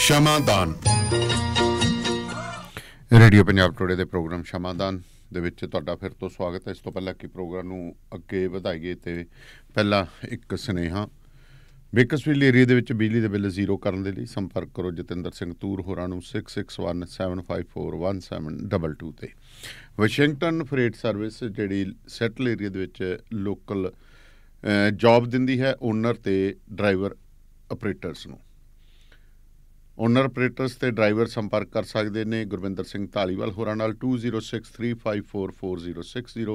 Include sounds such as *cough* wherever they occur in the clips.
ਸ਼ਮਾਦਾਨ radio Punjab today ਦੇ program Shamadan ਦੇ ਵਿੱਚ ਤੁਹਾਡਾ ਫਿਰ ਤੋਂ ਸਵਾਗਤ ਹੈ ਇਸ ਤੋਂ ਪਹਿਲਾਂ ਕਿ ਪ੍ਰੋਗਰਾਮ ਨੂੰ ਅੱਗੇ ਵਧਾਈਏ ਤੇ ਪਹਿਲਾਂ ਇੱਕ ਸੁਨੇਹਾ ਬੇਕਸਵਿਲ ਏਰੀਆ ਦੇ ਵਿੱਚ ਬਿਜਲੀ ਦੇ ਬਿੱਲ ਜ਼ੀਰੋ ਕਰਨ ਦੇ ਲਈ ਸੰਪਰਕ ਕਰੋ ਜਤਿੰਦਰ ਸਿੰਘ ਤੂਰ ਹੋਰਾਂ ਨੂੰ 6617541722 ਤੇ ਵਾਸ਼ਿੰਗਟਨ ਫਰੇਟ ਸਰਵਿਸ ਜਿਹੜੀ ਸੈਟਲ ਏਰੀਆ ਦੇ ਵਿੱਚ ਲੋਕਲ ਜੌਬ ਦਿੰਦੀ ਹੈ ਓਨਰ ਤੇ ਡਰਾਈਵਰ ਆਪਰੇਟਰਸ ਨੂੰ ਓਨਰ ਆਪਰੇਟਰਸ ਤੇ ਡਰਾਈਵਰ ਸੰਪਰਕ ਕਰ ਸਕਦੇ ਨੇ ਗੁਰਵਿੰਦਰ ਸਿੰਘ ਢਾਲੀਵਾਲ ਹੋਰਾਂ ਨਾਲ 2063544060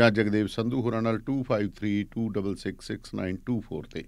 ਜਾਂ ਜਗਦੇਵ ਸੰਧੂ ਹੋਰਾਂ ਨਾਲ 2532666924 ਤੇ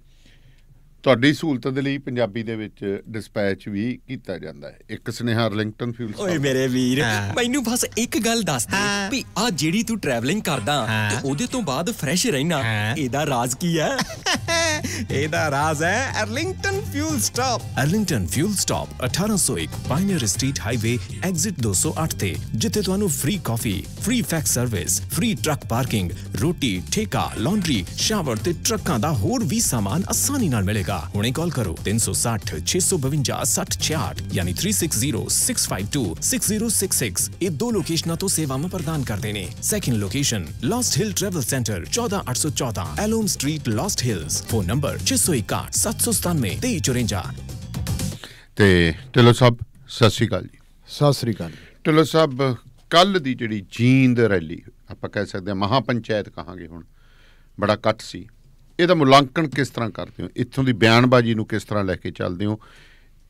ਤੁਹਾਡੀ ਸਹੂਲਤ ਦੇ ਲਈ ਪੰਜਾਬੀ ਦੇ ਵਿੱਚ ਡਿਸਪੈਚ ਵੀ ਕੀਤਾ ਜਾਂਦਾ ਹੈ ਇੱਕ ਸਨੇਹਾ ਅਰਲਿੰਗਟਨ ਫਿਊਲ ਓਏ ਮੇਰੇ ਵੀਰ ਮੈਨੂੰ ਬਸ ਇੱਕ ਗੱਲ ਦੱਸ ਦੇ ਵੀ ਆ ਜਿਹੜੀ ਤੂੰ ਟਰੈਵਲਿੰਗ ਕਰਦਾ ਤੇ ਉਹਦੇ ਤੋਂ ਬਾਅਦ ਫਰੈਸ਼ ਰਹਿਣਾ ਇਹਦਾ ਰਾਜ਼ ਕੀ ਹੈ *laughs* ਇਹਦਾ ਰਾਜ਼ ਹੈ Arlington fuel stop Arlington fuel stop 1801 pioneer street highway exit 208 ਤੇ ਜਿੱਥੇ ਤੁਹਾਨੂੰ free coffee free fax service free truck parking ਰੋਟੀ ਠੇਕਾ ਲਾਂਡਰੀ ਸ਼ਾਵਰ ਤੇ ਟਰੱਕਾਂ ਦਾ ਹੋਰ ਵੀ ਸਾਮਾਨ ਆਸਾਨੀ ਨਾਲ ਮਿਲੇਗਾ ਦਾ ਹੁਣੇ ਕਾਲ ਕਰੋ 360 652 6066 ਯਾਨੀ 3606526066 ਇਹ ਦੋ ਲੋਕੇਸ਼ਨਾਂ ਤੋਂ ਸੇਵਾਵਾਂ ਪ੍ਰਦਾਨ ਕਰਦੇ ਨੇ second location Lost Hill travel center 14814 ਐਲੋਮ street Lost Hills phone number 661 797 2354 ਤੇ ਟਿਲੋ ਸਾਹਿਬ ਸਤਿ ਸ਼੍ਰੀ ਅਕਾਲ ਜੀ ਸਤਿ ਸ਼੍ਰੀ ਅਕਾਲ ਟਿਲੋ ਸਾਹਿਬ ਕੱਲ ਦੀ ਜਿਹੜੀ ਜੀਂਦ ਰੈਲੀ ਆਪਾਂ ਕਹਿ ਸਕਦੇ ਹਾਂ ਮਹਾਪੰਚਾਇਤ ਕਹਾਂਗੇ ਹੁਣ ਬੜਾ ਕੱਟ ਸੀ ਇਹਦਾ ਮੁਲਾਂਕਣ ਕਿਸ ਤਰ੍ਹਾਂ ਕਰਦੇ ਹੋ ਇੱਥੋਂ ਦੀ ਬਿਆਨਬਾਜ਼ੀ ਨੂੰ ਕਿਸ ਤਰ੍ਹਾਂ ਲੈ ਕੇ ਚੱਲਦੇ ਹੋ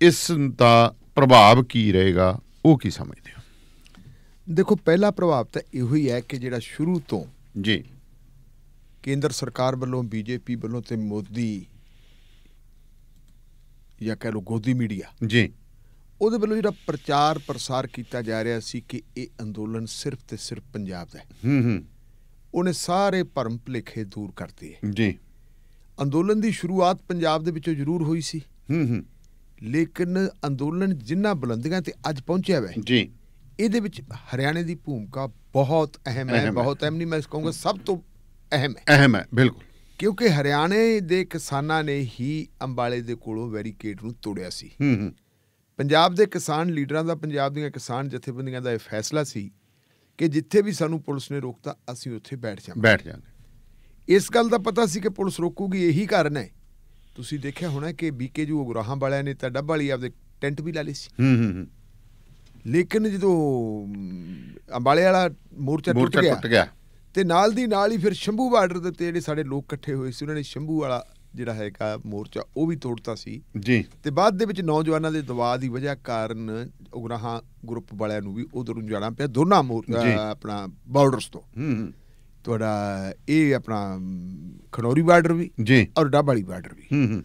ਇਸ ਦਾ ਪ੍ਰਭਾਵ ਕੀ ਰਹੇਗਾ ਉਹ ਕੀ ਸਮਝਦੇ ਹੋ ਦੇਖੋ ਪਹਿਲਾ ਪ੍ਰਭਾਵ ਤਾਂ ਇਹੋ ਹੀ ਹੈ ਕਿ ਜਿਹੜਾ ਸ਼ੁਰੂ ਤੋਂ ਜੀ ਕੇਂਦਰ ਸਰਕਾਰ ਵੱਲੋਂ ਬੀਜੇਪੀ ਵੱਲੋਂ ਤੇ ਮੋਦੀ ਜਾਂ ਕਹ ਲੋ ਗੋਦੀ ਮੀਡੀਆ ਜੀ ਉਹਦੇ ਵੱਲੋਂ ਜਿਹੜਾ ਪ੍ਰਚਾਰ ਪ੍ਰਸਾਰ ਕੀਤਾ ਜਾ ਰਿਹਾ ਸੀ ਕਿ ਇਹ ਅੰਦੋਲਨ ਸਿਰਫ ਤੇ ਸਿਰਫ ਪੰਜਾਬ ਦਾ ਹੈ ਹੂੰ ਹੂੰ ਉਹਨੇ ਸਾਰੇ ਭਰਮ ਭਲੇਖੇ ਦੂਰ ਕਰਤੇ ਜੀ ਅੰਦੋਲਨ ਦੀ ਸ਼ੁਰੂਆਤ ਪੰਜਾਬ ਦੇ ਵਿੱਚੋਂ ਜ਼ਰੂਰ ਹੋਈ ਸੀ ਹੂੰ ਹੂੰ ਲੇਕਿਨ ਅੰਦੋਲਨ ਜਿੰਨਾ ਬੁਲੰਦੀਆਂ ਤੇ ਅੱਜ ਪਹੁੰਚਿਆ ਹੋਇਆ ਜੀ ਇਹਦੇ ਵਿੱਚ ਹਰਿਆਣੇ ਦੀ ਭੂਮਿਕਾ ਬਹੁਤ ਅਹਿਮ ਹੈ ਬਹੁਤ ਅਹਿਮ ਨਹੀਂ ਮੈਂ ਇਸ ਕਹੂੰਗਾ ਸਭ ਤੋਂ ਅਹਿਮ ਹੈ ਅਹਿਮ ਹੈ ਬਿਲਕੁਲ ਕਿਉਂਕਿ ਹਰਿਆਣੇ ਦੇ ਕਿਸਾਨਾਂ ਨੇ ਹੀ ਅੰਬਾਲੇ ਦੇ ਕੋਲੋਂ ਵੈਰੀਕੇਡ ਨੂੰ ਤੋੜਿਆ ਸੀ ਹੂੰ ਹੂੰ ਪੰਜਾਬ ਦੇ ਕਿਸਾਨ ਲੀਡਰਾਂ ਦਾ ਪੰਜਾਬ ਦੀਆਂ ਕਿਸਾਨ ਜਥੇਬੰਦੀਆਂ ਦਾ ਇਹ ਫੈਸਲਾ ਸੀ ਕਿ ਜਿੱਥੇ ਵੀ ਸਾਨੂੰ ਪੁਲਿਸ ਨੇ ਰੋਕਤਾ ਅਸੀਂ ਉੱਥੇ ਬੈਠ ਜਾਵਾਂਗੇ ਬੈਠ ਜਾਵਾਂਗੇ ਇਸ ਗੱਲ ਦਾ ਪਤਾ ਸੀ ਕਿ ਪੁਲਿਸ ਰੋਕੂਗੀ ਇਹੀ ਕਾਰਨ ਹੈ ਤੁਸੀਂ ਦੇਖਿਆ ਹੋਣਾ ਕਿ ਬੀਕੇ ਜੂ ਉਗਰਾਹਾਂ ਵਾਲਿਆਂ ਨੇ ਤਾਂ ਡੱਬ ਵਾਲੀ ਆਪਦੇ ਟੈਂਟ ਵੀ ਲਾ ਲਈ ਸੀ ਹੂੰ ਹੂੰ ਲੇਕਿਨ ਜਦੋਂ ਅੰਬਾਲੇ ਵਾਲਾ ਮੋਰਚਾ ਟੁੱਟ ਗਿਆ ਤੇ ਨਾਲ ਦੀ ਨਾਲ ਹੀ ਫਿਰ ਸ਼ੰਭੂ ਬਾਰਡਰ ਦੇ ਤੇ ਜਿਹੜੇ ਸਾਡੇ ਲੋਕ ਇਕੱਠੇ ਹੋਏ ਸੀ ਉਹਨਾਂ ਨੇ ਸ਼ੰਭੂ ਵਾਲਾ ਜਿਹੜਾ ਹੈਗਾ ਮੋਰਚਾ ਉਹ ਵੀ ਤੋੜਤਾ ਸੀ ਜੀ ਤੇ ਬਾਅਦ ਦੇ ਵਿੱਚ ਨੌਜਵਾਨਾਂ ਦੇ ਦਬਾਅ ਦੀ ਵਜ੍ਹਾ ਕਾਰਨ ਉਗਰਾਹਾਂ ਗਰੁੱਪ ਵਾਲਿਆਂ ਨੂੰ ਵੀ ਉਧਰ ਨੂੰ ਜਾਣਾ ਪਿਆ ਦੋਨਾਂ ਮੋਰਚਾ ਆਪਣਾ ਬਾਰਡਰਸ ਤੋਂ ਹੂੰ ਹੂੰ ਤੁਹਾਡਾ ਇਹ ਆਪਣਾ ਖਨੌਰੀ ਬਾਰਡਰ ਵੀ ਜੀ ਔਰ ਡੱਬਾਲੀ ਬਾਰਡਰ ਵੀ ਹੂੰ ਹੂੰ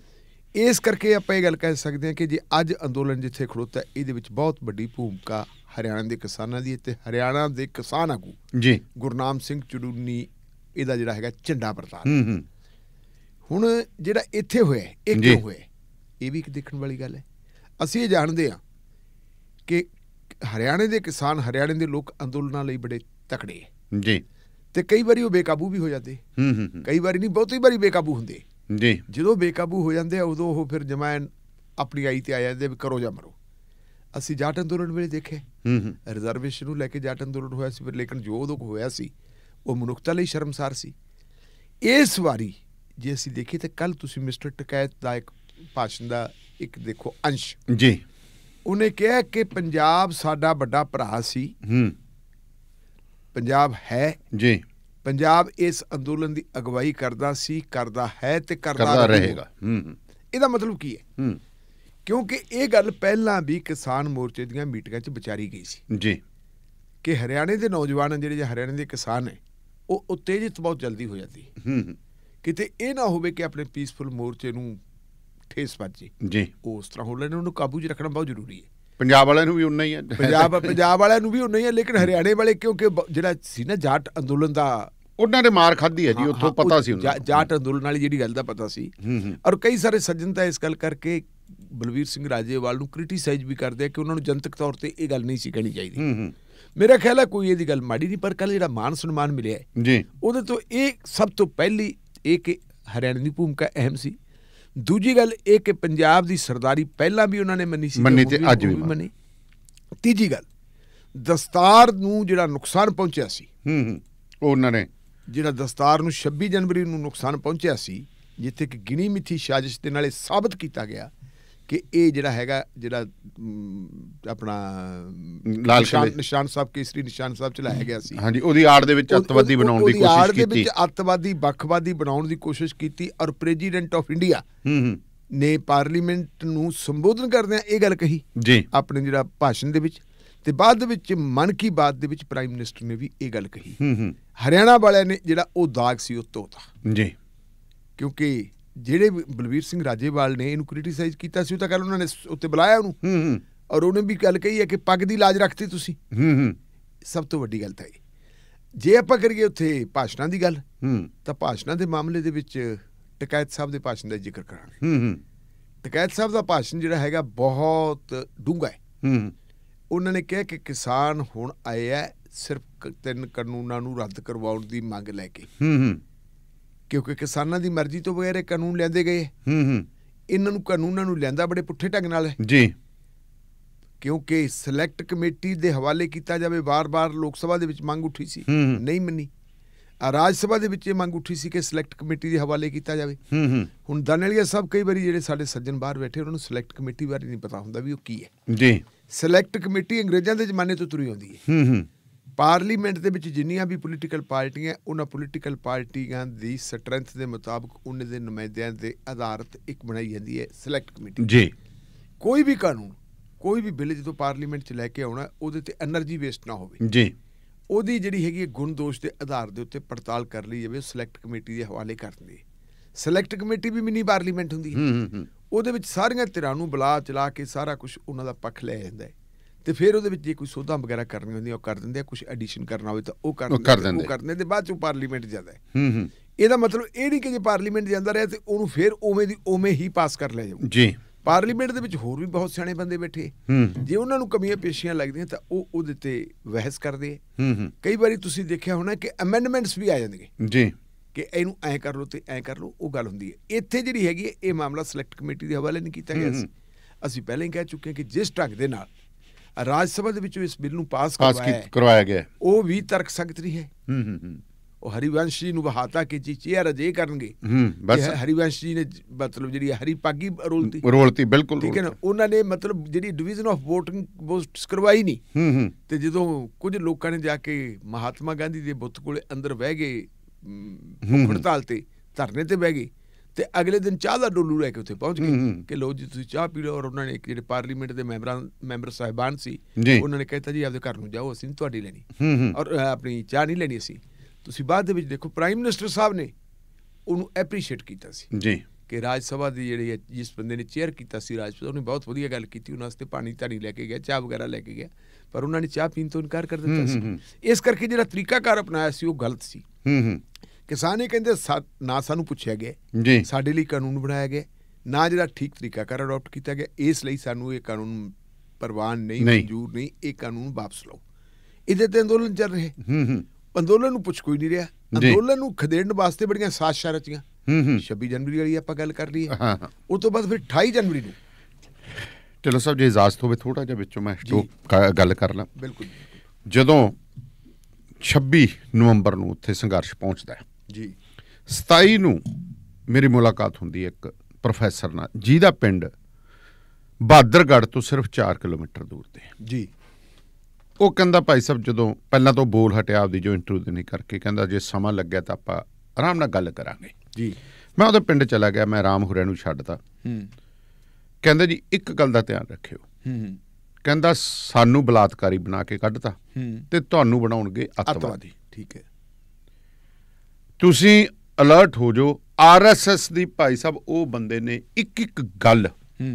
ਇਸ ਕਰਕੇ ਆਪਾਂ ਇਹ ਗੱਲ ਕਹਿ ਸਕਦੇ ਹਾਂ ਕਿ ਜੇ ਅੱਜ ਅੰਦੋਲਨ ਜਿੱਥੇ ਖੜੋਤਾ ਇਹਦੇ ਵਿੱਚ ਬਹੁਤ ਵੱਡੀ ਭੂਮਿਕਾ ਹਰਿਆਣਾ ਦੇ ਕਿਸਾਨਾਂ ਦੀ ਤੇ ਹਰਿਆਣਾ ਦੇ ਕਿਸਾਨ ਆਗੂ ਜੀ ਗੁਰਨਾਮ ਸਿੰਘ ਚੜੂਨੀ ਇਹਦਾ ਜਿਹੜਾ ਹੈਗਾ ਝੰਡਾ ਪ੍ਰਤਾਪ ਹੂੰ ਹੂੰ ਹੁਣ ਜਿਹੜਾ ਇੱਥੇ ਹੋਇਆ ਇਹ ਕਿਉਂ ਹੋਇਆ ਇਹ ਵੀ ਇੱਕ ਦੇਖਣ ਵਾਲੀ ਗੱਲ ਹੈ ਅਸੀਂ ਇਹ ਜਾਣਦੇ ਹਾਂ ਕਿ ਹਰਿਆਣੇ ਦੇ ਕਿਸਾਨ ਹਰਿਆਣੇ ਦੇ ਲੋਕ ਅੰਦੋਲਨਾਂ ਲਈ ਬੜੇ ਤਕੜੇ ਜੀ ਤੇ ਕਈ ਵਾਰੀ ਉਹ ਬੇਕਾਬੂ ਵੀ ਹੋ ਜਾਂਦੇ ਹੂੰ ਹੂੰ ਕਈ ਵਾਰੀ ਨਹੀਂ ਬਹੁਤੀ ਵਾਰੀ ਬੇਕਾਬੂ ਹੁੰਦੇ ਜੀ ਜਦੋਂ ਬੇਕਾਬੂ ਹੋ ਜਾਂਦੇ ਆ ਉਦੋਂ ਉਹ ਫਿਰ ਜਮਾਇਨ ਆਪਣੀ ਆਈ ਤੇ ਆ ਜਾਂਦੇ ਵੀ ਕਰੋ ਜਾਂ ਮਰੋ ਅਸੀਂ ਜਾਟ ਅੰਦੋਲਨ ਵੇਲੇ ਦੇਖੇ ਹੂੰ ਹੂੰ ਰਿਜ਼ਰਵੇਸ਼ਨ ਨੂੰ ਲੈ ਕੇ ਜਾਟ ਅੰਦੋਲਨ ਹੋਇਆ ਸੀ ਪਰ ਲੇਕਿਨ ਜੋ ਉਦੋਂ ਹੋਇਆ ਸੀ ਉਹ ਮਨੁੱਖਤਾ ਲਈ ਸ਼ਰਮਸਾਰ ਸੀ ਇਸ ਵਾਰੀ ਜੇ ਅਸੀਂ ਦੇਖੀ ਤਾਂ ਕੱਲ ਤੁਸੀਂ ਮਿਸਟਰ ਟਕੈਤ ਦਾ ਇੱਕ ਭਾਸ਼ਣ ਦਾ ਇੱਕ ਦੇਖੋ ਅੰਸ਼ ਜੀ ਉਹਨੇ ਕਿਹਾ ਕਿ ਪੰਜਾਬ ਸਾਡਾ ਵੱਡਾ ਭਰਾ ਸੀ ਹੂੰ ਪੰਜਾਬ ਹੈ ਜੀ ਪੰਜਾਬ ਇਸ ਅੰਦੋਲਨ ਦੀ ਅਗਵਾਈ ਕਰਦਾ ਸੀ ਕਰਦਾ ਹੈ ਤੇ ਕਰਦਾ ਰਹੇਗਾ ਹੂੰ ਇਹਦਾ ਮਤਲਬ ਕੀ ਹੈ ਹੂੰ ਕਿਉਂਕਿ ਇਹ ਗੱਲ ਪਹਿਲਾਂ ਵੀ ਕਿਸਾਨ ਮੋਰਚੇ ਦੀਆਂ ਮੀਟਿੰਗਾਂ 'ਚ ਵਿਚਾਰੀ ਗਈ ਸੀ ਜੀ ਕਿ ਹਰਿਆਣੇ ਦੇ ਨੌਜਵਾਨ ਜਿਹੜੇ ਹਰਿਆਣੇ ਦੇ ਕਿਸਾਨ ਨੇ ਉਹ ਉਤੇਜਿਤ ਬਹੁਤ ਜਲਦੀ ਹੋ ਜਾਂਦੀ ਹੂੰ ਕਿਤੇ ਇਹ ਨਾ ਹੋਵੇ ਕਿ ਆਪਣੇ ਪੀਸਫੁਲ ਮੋਰਚੇ ਨੂੰ ਠੇਸ ਵੱਜੇ ਜੀ ਉਸ ਤਰ੍ਹਾਂ ਹੋ ਲੈਣ ਉਹਨੂੰ ਕਾਬੂ 'ਚ ਰੱਖਣਾ ਬਹੁਤ ਜ਼ਰੂਰੀ ਹੈ ਪੰਜਾਬ ਵਾਲਿਆਂ ਨੂੰ ਵੀ ਉਨਾ ਹੀ ਹੈ ਪੰਜਾਬ ਪੰਜਾਬ ਵਾਲਿਆਂ ਨੂੰ ਵੀ ਉਨਾ ਹੀ ਹੈ ਲੇਕਿਨ ਹਰਿਆਣੇ ਵਾਲੇ ਕਿਉਂਕਿ ਜਿਹੜਾ ਸੀ ਨਾ ਜਾਟ ਅੰਦੋਲਨ ਦਾ ਉਹਨਾਂ ਨੇ ਮਾਰ ਖਾਧੀ ਹੈ ਜੀ ਉੱਥੋਂ ਪਤਾ ਸੀ ਉਹਨਾਂ ਨੂੰ ਜਾਟ ਅੰਦੋਲਨ ਵਾਲੀ ਜਿਹੜੀ ਗੱਲ ਦਾ ਪਤਾ ਸੀ ਔਰ ਕਈ ਸਾਰੇ ਸੱਜਣ ਤਾਂ ਇਸ ਗੱਲ ਕਰਕੇ ਬਲਵੀਰ ਸਿੰਘ ਰਾਜੇਵਾਲ ਨੂੰ ਕ੍ਰਿਟਿਸਾਈਜ਼ ਵੀ ਕਰਦੇ ਆ ਕਿ ਉਹਨਾਂ ਨੂੰ ਜਨਤਕ ਤੌਰ ਤੇ ਇਹ ਗੱਲ ਨਹੀਂ ਸੀ ਕਹਿਣੀ ਚਾਹੀਦੀ ਮੇਰਾ ਖਿਆਲ ਹੈ ਕੋਈ ਇਹਦੀ ਗੱਲ ਮਾੜੀ ਨਹੀਂ ਪਰ ਕੱਲ ਜਿਹੜਾ ਮਾਨ ਸਨਮਾਨ ਮਿਲਿਆ ਜੀ ਉਹਦੇ ਤੋਂ ਇਹ ਸਭ ਤੋਂ ਪਹਿਲੀ ਇਹ ਕਿ ਹਰਿਆਣੇ ਦੀ ਭੂਮਿਕਾ ਅਹਿਮ ਸੀ ਦੂਜੀ ਗੱਲ ਇਹ ਕਿ ਪੰਜਾਬ ਦੀ ਸਰਦਾਰੀ ਪਹਿਲਾਂ ਵੀ ਉਹਨਾਂ ਨੇ ਮੰਨੀ ਸੀ ਮੰਨੀ ਤੇ ਅੱਜ ਵੀ ਮੰਨੀ ਤੀਜੀ ਗੱਲ ਦਸਤਾਰ ਨੂੰ ਜਿਹੜਾ ਨੁਕਸਾਨ ਪਹੁੰਚਿਆ ਸੀ ਹੂੰ ਹੂੰ ਉਹਨਾਂ ਨੇ ਜਿਹੜਾ ਦਸਤਾਰ ਨੂੰ 26 ਜਨਵਰੀ ਨੂੰ ਨੁਕਸਾਨ ਪਹੁੰਚਿਆ ਸੀ ਜਿੱਥੇ ਕਿ ਗਿਣੀ ਮਿੱਥੀ ਸਾਜ਼ਿਸ਼ ਦੇ ਨਾਲੇ ਸਾਬਤ ਕੀਤਾ ਗਿਆ ਕਿ ਇਹ ਜਿਹੜਾ ਹੈਗਾ ਜਿਹੜਾ ਆਪਣਾ ਲਾਲ ਨਿਸ਼ਾਨ ਸਾਹਿਬ ਕੇਸਰੀ ਨਿਸ਼ਾਨ ਸਾਹਿਬ ਚਲਾਇਆ ਗਿਆ ਸੀ ਹਾਂਜੀ ਉਹਦੀ ਆੜ ਦੇ ਵਿੱਚ ਅੱਤਵਾਦੀ ਬਣਾਉਣ ਦੀ ਕੋਸ਼ਿਸ਼ ਕੀਤੀ ਉਹਦੀ ਆੜ ਦੇ ਵਿੱਚ ਅੱਤਵਾਦੀ ਬਖਵਾਦੀ ਬਣਾਉਣ ਦੀ ਕੋਸ਼ਿਸ਼ ਕੀਤੀ ਔਰ ਪ੍ਰੈਜ਼ੀਡੈਂਟ ਆਫ ਇੰਡੀਆ ਹੂੰ ਹੂੰ ਨੇ ਪਾਰਲੀਮੈਂਟ ਨੂੰ ਸੰਬੋਧਨ ਕਰਦਿਆਂ ਇਹ ਗੱਲ ਕਹੀ ਜੀ ਆਪਣੇ ਜਿਹੜਾ ਭਾਸ਼ਣ ਦੇ ਵਿੱਚ ਤੇ ਬਾਅਦ ਵਿੱਚ ਮਨ ਕੀ ਬਾਤ ਦੇ ਵਿੱਚ ਪ੍ਰਾਈਮ ਮਿਨਿਸਟਰ ਨੇ ਵੀ ਇਹ ਗੱਲ ਕਹੀ ਹੂੰ ਹੂੰ ਹਰਿਆਣਾ ਵਾਲਿਆਂ ਨੇ ਜਿਹੜਾ ਉਹ ਦਾਗ ਸੀ ਉਹ ਤੋਤਾ ਜੀ ਕਿਉਂਕਿ ਜਿਹੜੇ ਬਲਵੀਰ ਸਿੰਘ ਰਾਜੇਵਾਲ ਨੇ ਇਹਨੂੰ ਕ੍ਰਿਟਿਸਾਈਜ਼ ਕੀਤਾ ਸੀ ਉਹ ਤਾਂ ਕੱਲ ਉਹਨਾਂ ਨੇ ਉੱਤੇ ਬੁਲਾਇਆ ਉਹਨੂੰ ਹੂੰ ਹੂੰ ਔਰ ਉਹਨੇ ਵੀ ਗੱਲ ਕਹੀ ਹੈ ਕਿ ਪੱਗ ਦੀ ਲਾਜ ਰੱਖਤੀ ਤੁਸੀਂ ਹੂੰ ਹੂੰ ਸਭ ਤੋਂ ਵੱਡੀ ਗੱਲ ਤਾਂ ਇਹ ਜੇ ਆਪਾਂ ਕਰੀਏ ਉੱਥੇ ਭਾਸ਼ਣਾਂ ਦੀ ਗੱਲ ਹੂੰ ਤਾਂ ਭਾਸ਼ਣਾਂ ਦੇ ਮਾਮਲੇ ਦੇ ਵਿੱਚ ਟਕੈਤ ਸਾਹਿਬ ਦੇ ਭਾਸ਼ਣ ਦਾ ਜ਼ਿਕਰ ਕਰਾਂਗੇ ਹੂੰ ਹੂੰ ਟਕੈਤ ਸਾਹਿਬ ਦਾ ਭਾਸ਼ਣ ਜਿਹੜਾ ਹੈਗਾ ਬਹੁਤ ਡੂੰਘਾ ਹੈ ਹੂੰ ਉਹਨਾਂ ਨੇ ਕਿਹਾ ਕਿ ਕਿਸਾਨ ਹੁਣ ਆਇਆ ਸਿਰਫ ਤਿੰਨ ਕਾਨੂੰਨਾਂ ਨੂੰ ਰੱਦ ਕਰਵਾਉਣ ਦੀ ਮੰਗ ਲੈ ਕੇ ਹੂੰ ਹੂੰ ਕਿਉਂਕਿ ਕਿਸਾਨਾਂ ਦੀ ਮਰਜ਼ੀ ਤੋਂ ਬਗੈਰ ਇਹ ਕਾਨੂੰਨ ਲਿਆਂਦੇ ਗਏ ਹੂੰ ਹੂੰ ਇਹਨਾਂ ਨੂੰ ਕਾਨੂੰਨਾਂ ਨੂੰ ਲਿਆਂਦਾ ਬੜੇ ਪੁੱਠੇ ਢੰਗ ਨਾਲ ਜੀ ਕਿਉਂਕਿ ਸਿਲੈਕਟ ਕਮੇਟੀ ਦੇ ਹਵਾਲੇ ਕੀਤਾ ਜਾਵੇ ਵਾਰ-ਵਾਰ ਲੋਕ ਸਭਾ ਦੇ ਵਿੱਚ ਮੰਗ ਉੱਠੀ ਸੀ ਨਹੀਂ ਮੰਨੀ ਆ ਰਾਜ ਸਭਾ ਦੇ ਵਿੱਚ ਇਹ ਮੰਗ ਉੱਠੀ ਸੀ ਕਿ ਸਿਲੈਕਟ ਕਮੇਟੀ ਦੇ ਹਵਾਲੇ ਕੀਤਾ ਜਾਵੇ ਹੂੰ ਹੂੰ ਹੁਣ ਦਾਨੇਲੀਆ ਸਭ ਕਈ ਵਾਰੀ ਜਿਹੜੇ ਸਾਡੇ ਸੱਜਣ ਬਾਹਰ ਬੈਠੇ ਉਹਨਾਂ ਨੂੰ ਸਿਲੈਕਟ ਕਮੇਟੀ ਬਾਰੇ ਨਹੀਂ ਪਤਾ ਹੁੰਦਾ ਵੀ ਉਹ ਕੀ ਹੈ ਜੀ ਸਿਲੈਕਟ ਕਮੇਟੀ ਅੰਗਰੇਜ਼ਾਂ ਦੇ ਜ਼ਮਾਨੇ ਤੋਂ ਤੁਰੀ ਆਉਂਦੀ ਹੈ ਹੂੰ ਹੂੰ ਪਾਰਲੀਮੈਂਟ ਦੇ ਵਿੱਚ ਜਿੰਨੀਆਂ ਵੀ ਪੋਲੀਟੀਕਲ ਪਾਰਟੀਆਂ ਉਹਨਾਂ ਪੋਲੀਟੀਕਲ ਪਾਰਟੀਆਂ ਦੀ ਸਟਰੈਂਥ ਦੇ ਮੁਤਾਬਕ ਉਹਨਾਂ ਦੇ ਨੁਮਾਇੰਦਿਆਂ ਦੇ ਤੇ ਇੱਕ ਬਣਾਈ ਜਾਂਦੀ ਹੈ ਸਿਲੈਕਟ ਕਮੇਟੀ ਜੀ ਕੋਈ ਵੀ ਕਾਨੂੰਨ ਕੋਈ ਵੀ ਬਿੱਲ ਜਦੋਂ ਪਾਰਲੀਮੈਂਟ 'ਚ ਲੈ ਕੇ ਆਉਣਾ ਉਹਦੇ ਤੇ એનર્ਜੀ ਵੇਸਟ ਨਾ ਹੋਵੇ ਜੀ ਉਹਦੀ ਜਿਹੜੀ ਹੈਗੀ ਗੁਣ ਦੋਸ਼ ਦੇ ਆਧਾਰ ਦੇ ਉੱਤੇ ਪੜਤਾਲ ਕਰ ਲਈ ਜਾਵੇ ਸਿਲੈਕਟ ਕਮੇਟੀ ਦੇ ਹਵਾਲੇ ਕਰ ਦਿੰਦੀ ਸਿਲੈਕਟ ਕਮੇਟੀ ਵੀ ਮਿਨੀ ਪਾਰਲੀਮੈਂਟ ਹੁੰਦੀ ਹੈ ਉਹਦੇ ਵਿੱਚ ਸਾਰੀਆਂ ਧਿਰਾਂ ਨੂੰ ਬੁਲਾ ਚਲਾ ਕੇ ਸਾਰਾ ਕੁਝ ਉਹਨਾਂ ਦਾ ਪੱਖ ਲੈ ਜਾਂਦਾ ਹੈ ਤੇ ਫਿਰ ਉਹਦੇ ਵਿੱਚ ਜੇ ਕੋਈ ਸੋਧਾਂ ਵਗੈਰਾ ਕਰਨੀ ਹੁੰਦੀ ਉਹ ਕਰ ਦਿੰਦੇ ਆ ਕੁਝ ਐਡੀਸ਼ਨ ਕਰਨਾ ਹੋਵੇ ਤਾਂ ਉਹ ਕਰ ਦਿੰਦੇ ਉਹ ਕਰਦੇ ਤੇ ਬਾਅਦ ਚੋਂ ਪਾਰਲੀਮੈਂਟ ਜਾਂਦਾ ਹੈ ਹੂੰ ਹੂੰ ਇਹਦਾ ਮਤਲਬ ਇਹ ਨਹੀਂ ਕਿ ਜੇ ਪਾਰਲੀਮੈਂਟ ਜਾਂਦਾ ਰਿਹਾ ਤੇ ਉਹਨੂੰ ਫਿਰ ਉਵੇਂ ਦੀ ਉਵੇਂ ਹੀ ਪਾਸ ਕਰ ਲਿਆ ਜਾਊ ਜੀ ਪਾਰਲੀਮੈਂਟ ਦੇ ਵਿੱਚ ਹੋਰ ਵੀ ਬਹੁਤ ਸਿਆਣੇ ਬੰਦੇ ਬੈਠੇ ਜੇ ਉਹਨਾਂ ਨੂੰ ਕਮੀਆਂ ਪੇਸ਼ੀਆਂ ਲੱਗਦੀਆਂ ਤਾਂ ਉਹ ਉਹਦੇ ਤੇ ਬਹਿਸ ਕਰਦੇ ਹੂੰ ਹੂੰ ਕਈ ਵਾਰੀ ਤੁਸੀਂ ਦੇਖਿਆ ਹੋਣਾ ਕਿ ਅਮੈਂਡਮੈਂਟਸ ਵੀ ਆ ਜਾਂਦੇ ਜੀ ਕਿ ਇਹਨੂੰ ਐ ਕਰ ਲਓ ਤੇ ਐ ਕਰ ਲਓ ਉਹ ਗੱਲ ਹੁੰਦੀ ਹੈ ਇੱਥੇ ਜਿਹੜੀ ਹੈਗੀ ਇਹ ਮਾਮਲਾ ਸਿਲੈਕਟ ਕਮੇਟੀ ਦੇ ਹਵਾਲੇ ਨਹੀਂ ਕੀਤਾ ਗਿਆ ਸੀ ਅਸੀਂ ਪਹਿਲਾਂ ਹੀ ਕਹਿ ਚੁੱਕੇ ਕਿ ਜਿਸ ਢੰਗ ਦੇ ਨਾਲ ਰਾਜ ਸਭਾ ਦੇ ਵਿੱਚੋਂ ਇਸ ਬਿੱਲ ਨੂੰ ਪਾਸ ਕਰਵਾਇਆ ਗਿਆ ਉਹ ਵੀ ਤਰਕ ਸਕਤ ਹੈ ਹੂੰ ਹੂੰ ਉਹ ਹਰੀਵੰਸ਼ ਜੀ ਨੂੰ ਬਹਾਤਾ ਕਿ ਜੀ ਚੇਅਰ ਅਜੇ ਕਰਨਗੇ ਹੂੰ ਬਸ ਹਰੀਵੰਸ਼ ਜੀ ਨੇ ਮਤਲਬ ਜਿਹੜੀ ਹਰੀ ਪਾਗੀ ਰੋਲਤੀ ਰੋਲਤੀ ਬਿਲਕੁਲ ਠੀਕ ਹੈ ਨਾ ਉਹਨਾਂ ਨੇ ਮਤਲਬ ਜਿਹੜੀ ਡਿਵੀਜ਼ਨ ਆਫ ਵੋਟਿੰਗ ਬੋਸਟਸ ਕਰਵਾਈ ਨਹੀਂ ਹੂੰ ਹੂੰ ਤੇ ਜਦੋਂ ਕੁਝ ਲੋਕਾਂ ਨੇ ਜਾ ਕੇ ਮਹਾਤਮਾ ਗਾਂਧੀ ਦੇ ਬੁੱਤ ਕੋਲੇ ਅੰਦਰ ਬਹਿ ਗਏ ਹੜਤਾਲ ਤੇ ਧਰਨੇ ਤੇ ਬਹਿ ਗਏ ਤੇ ਅਗਲੇ ਦਿਨ ਚਾਹ ਦਾ ਡੋਲੂ ਲੈ ਕੇ ਉੱਥੇ ਪਹੁੰਚ ਗਏ ਕਿ ਲੋ ਜੀ ਤੁਸੀਂ ਚਾਹ ਪੀ ਲਓ ਔਰ ਉਹਨਾਂ ਨੇ ਜਿਹੜੇ ਪਾਰਲੀਮੈਂਟ ਦੇ ਮੈਂਬਰਾਂ ਮੈਂਬਰ ਸਾਹਿਬਾਨ ਸੀ ਉਹਨਾਂ ਨੇ ਕਹਿਤਾ ਜੀ ਆਪਦੇ ਘਰ ਨੂੰ ਜਾਓ ਅਸੀਂ ਤੁਹਾਡੀ ਲੈਣੀ ਔਰ ਆਪਣੀ ਚਾਹ ਨਹੀਂ ਲੈਣੀ ਸੀ ਤੁਸੀਂ ਬਾਅਦ ਦੇ ਵਿੱਚ ਦੇਖੋ ਪ੍ਰਾਈਮ ਮਿਨਿਸਟਰ ਸਾਹਿਬ ਨੇ ਉਹਨੂੰ ਐਪਰੀਸ਼ੀਏਟ ਕੀਤਾ ਸੀ ਜੀ ਕਿ ਰਾਜ ਸਭਾ ਦੀ ਜਿਹੜੀ ਜਿਸ ਬੰਦੇ ਨੇ ਚੇਅਰ ਕੀਤਾ ਸੀ ਰਾਜ ਸਭਾ ਉਹਨੇ ਬਹੁਤ ਵਧੀਆ ਗੱਲ ਕੀਤੀ ਉਹਨਾਂ ਵਾਸਤੇ ਪਾਣੀ ਧਾਣੀ ਲੈ ਕੇ ਗਿਆ ਚਾਹ ਵਗੈਰਾ ਲੈ ਕੇ ਗਿਆ ਪਰ ਉਹਨਾਂ ਨੇ ਚਾਹ ਪੀਣ ਤੋਂ ਇਨਕਾਰ ਕਰ ਦਿੱਤਾ ਸੀ ਇਸ ਕਰਕੇ ਜਿਹੜਾ ਤਰੀਕਾਕਾਰ ਅਪਣਾਇਆ ਸੀ ਉਹ ਗਲਤ ਸੀ ਹੂੰ ਹੂੰ ਕਿਸਾਨ ਇਹ ਕਹਿੰਦੇ ਨਾ ਸਾਨੂੰ ਪੁੱਛਿਆ ਗਿਆ ਜੀ ਸਾਡੇ ਲਈ ਕਾਨੂੰਨ ਬਣਾਇਆ ਗਿਆ ਨਾ ਜਿਹੜਾ ਠੀਕ ਤਰੀਕਾ ਕਰ ਅਡਾਪਟ ਕੀਤਾ ਗਿਆ ਇਸ ਲਈ ਸਾਨੂੰ ਇਹ ਕਾਨੂੰਨ ਪਰਵਾਨ ਨਹੀਂ ਮਨਜ਼ੂਰ ਨਹੀਂ ਇਹ ਕਾਨੂੰਨ ਵਾਪਸ ਲਓ ਇਹਦੇ ਤੇ ਅੰਦੋਲਨ ਚੱਲ ਰਹੇ ਹੂੰ ਹੂੰ ਅੰਦੋਲਨ ਨੂੰ ਪੁੱਛ ਕੋਈ ਨਹੀਂ ਰਿਹਾ ਅੰਦੋਲਨ ਨੂੰ ਖਦੇੜਨ ਵਾਸਤੇ ਬੜੀਆਂ ਸਾਜ਼ਿਸ਼ਾਂ ਰਚੀਆਂ ਹੂੰ ਹੂੰ 26 ਜਨਵਰੀ ਵਾਲੀ ਆਪਾਂ ਗੱਲ ਕਰ ਲਈ ਹਾਂ ਉਸ ਤੋਂ ਬਾਅਦ ਫਿਰ 28 ਜਨਵਰੀ ਨੂੰ ਚਲੋ ਸਾਹਿਬ ਜੇ ਇਜਾਜ਼ਤ ਹੋਵੇ ਥੋੜਾ ਜਿਹਾ ਵਿੱਚੋਂ ਮੈਂ ਗੱਲ ਕਰ ਲਾਂ ਬਿਲਕੁਲ ਜਦੋਂ 26 ਨਵੰਬਰ ਨੂੰ ਉੱਥੇ ਸੰਘਰਸ਼ ਪਹੁੰਚਦਾ ਹੈ ਜੀ 27 ਨੂੰ ਮੇਰੀ ਮੁਲਾਕਾਤ ਹੁੰਦੀ ਇੱਕ ਪ੍ਰੋਫੈਸਰ ਨਾਲ ਜਿਹਦਾ ਪਿੰਡ ਬਾਦਰਗੜ ਤੋਂ ਸਿਰਫ 4 ਕਿਲੋਮੀਟਰ ਦੂਰ ਤੇ ਜੀ ਉਹ ਕਹਿੰਦਾ ਭਾਈ ਸਾਹਿਬ ਜਦੋਂ ਪਹਿਲਾਂ ਤੋਂ ਬੋਲ ਹਟਿਆ ਆਪਦੀ ਜੋ ਇੰਟਰਵਿਊ ਦੇਣੀ ਕਰਕੇ ਕਹਿੰਦਾ ਜੇ ਸਮਾਂ ਲੱਗਿਆ ਤਾਂ ਆਪਾਂ ਆਰਾਮ ਨਾਲ ਗੱਲ ਕਰਾਂਗੇ ਜੀ ਮੈਂ ਉਹਦੇ ਪਿੰਡ ਚਲਾ ਗਿਆ ਮੈਂ ਰਾਮ ਹੁਰੇ ਨੂੰ ਛੱਡਤਾ ਹੂੰ ਕਹਿੰਦਾ ਜੀ ਇੱਕ ਗੱਲ ਦਾ ਧਿਆਨ ਰੱਖਿਓ ਹੂੰ ਕਹਿੰਦਾ ਸਾਨੂੰ ਬਲਾਤਕਾਰੀ ਬਣਾ ਕੇ ਕੱਢਤਾ ਤੇ ਤੁਹਾਨੂੰ ਬਣਾਉਣਗੇ ਅਤਵਾਦੀ ਠੀਕ ਹੈ ਤੁਸੀਂ ਅਲਰਟ ਹੋ ਜੋ ਆਰਐਸਐਸ ਦੀ ਭਾਈ ਸਾਹਿਬ ਉਹ ਬੰਦੇ ਨੇ ਇੱਕ ਇੱਕ ਗੱਲ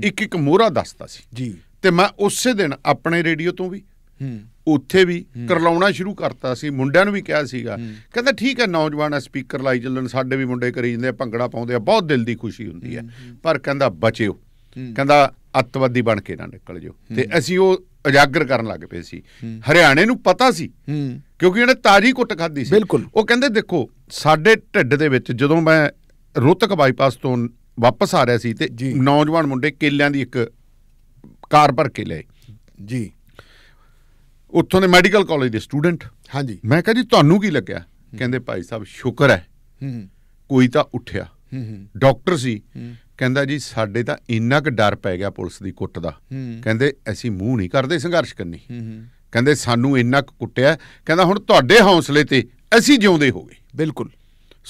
ਇੱਕ ਇੱਕ ਮੋਹਰਾ ਦੱਸਦਾ ਸੀ ਜੀ ਤੇ ਮੈਂ ਉਸੇ ਦਿਨ ਆਪਣੇ ਰੇਡੀਓ ਤੋਂ ਵੀ ਉੱਥੇ ਵੀ ਕਰਲਾਉਣਾ ਸ਼ੁਰੂ ਕਰਤਾ ਸੀ ਮੁੰਡਿਆਂ ਨੂੰ ਵੀ ਕਿਹਾ ਸੀਗਾ ਕਹਿੰਦਾ ਠੀਕ ਹੈ ਨੌਜਵਾਨ ਸਪੀਕਰ ਲਾਈ ਚੱਲਣ ਸਾਡੇ ਵੀ ਮੁੰਡੇ ਕਰੀ ਜਾਂਦੇ ਆ ਭੰਗੜਾ ਪਾਉਂਦੇ ਆ ਬਹੁਤ ਦਿਲ ਦੀ ਖੁਸ਼ੀ ਹੁੰਦੀ ਹੈ ਪਰ ਕਹਿੰਦਾ ਬਚਿਓ ਕਹਿੰਦਾ ਅਤਵਾਦੀ ਬਣ ਕੇ ਨਾ ਨਿਕਲ ਜਿਓ ਤੇ ਅਸੀਂ ਉਹ ਉਜਾਗਰ ਕਰਨ ਲੱਗ ਪਏ ਸੀ ਹਰਿਆਣੇ ਨੂੰ ਪਤਾ ਸੀ ਕਿਉਂਕਿ ਇਹਨੇ ਤਾਜੀ ਕੁੱਟ ਖਾਦੀ ਸੀ ਉਹ ਕਹਿੰਦੇ ਦੇਖੋ ਸਾਡੇ ਢਿੱਡ ਦੇ ਵਿੱਚ ਜਦੋਂ ਮੈਂ ਰੋਤਕ ਬਾਈਪਾਸ ਤੋਂ ਵਾਪਸ ਆ ਰਿਹਾ ਸੀ ਤੇ ਨੌਜਵਾਨ ਮੁੰਡੇ ਕੇਲਿਆਂ ਦੀ ਇੱਕ ਕਾਰ ਭਰ ਕੇ ਲਏ ਜੀ ਉੱਥੋਂ ਦੇ ਮੈਡੀਕਲ ਕਾਲਜ ਦੇ ਸਟੂਡੈਂਟ ਹਾਂਜੀ ਮੈਂ ਕਿਹਾ ਜੀ ਤੁਹਾਨੂੰ ਕੀ ਲੱਗਿਆ ਕਹਿੰਦੇ ਭਾਈ ਸਾਹਿਬ ਸ਼ੁਕਰ ਹੈ ਹੂੰ ਕੋਈ ਤਾਂ ਉੱਠਿਆ ਹੂੰ ਡਾਕਟਰ ਸੀ ਕਹਿੰਦਾ ਜੀ ਸਾਡੇ ਤਾਂ ਇੰਨਾ ਕੁ ਡਰ ਪੈ ਗਿਆ ਪੁਲਿਸ ਦੀ ਕੁੱਟ ਦਾ ਕਹਿੰਦੇ ਅਸੀਂ ਮੂੰਹ ਨਹੀਂ ਕਰਦੇ ਸੰਘਰਸ਼ ਕਰਨੀ ਕਹਿੰਦੇ ਸਾਨੂੰ ਇੰਨਾ ਕੁ ਕੁੱਟਿਆ ਕਹਿੰਦਾ ਹੁਣ ਤੁਹਾਡੇ ਹੌਸਲੇ ਤੇ ਅਸੀਂ ਜਿਉਂਦੇ ਹੋਗੇ ਬਿਲਕੁਲ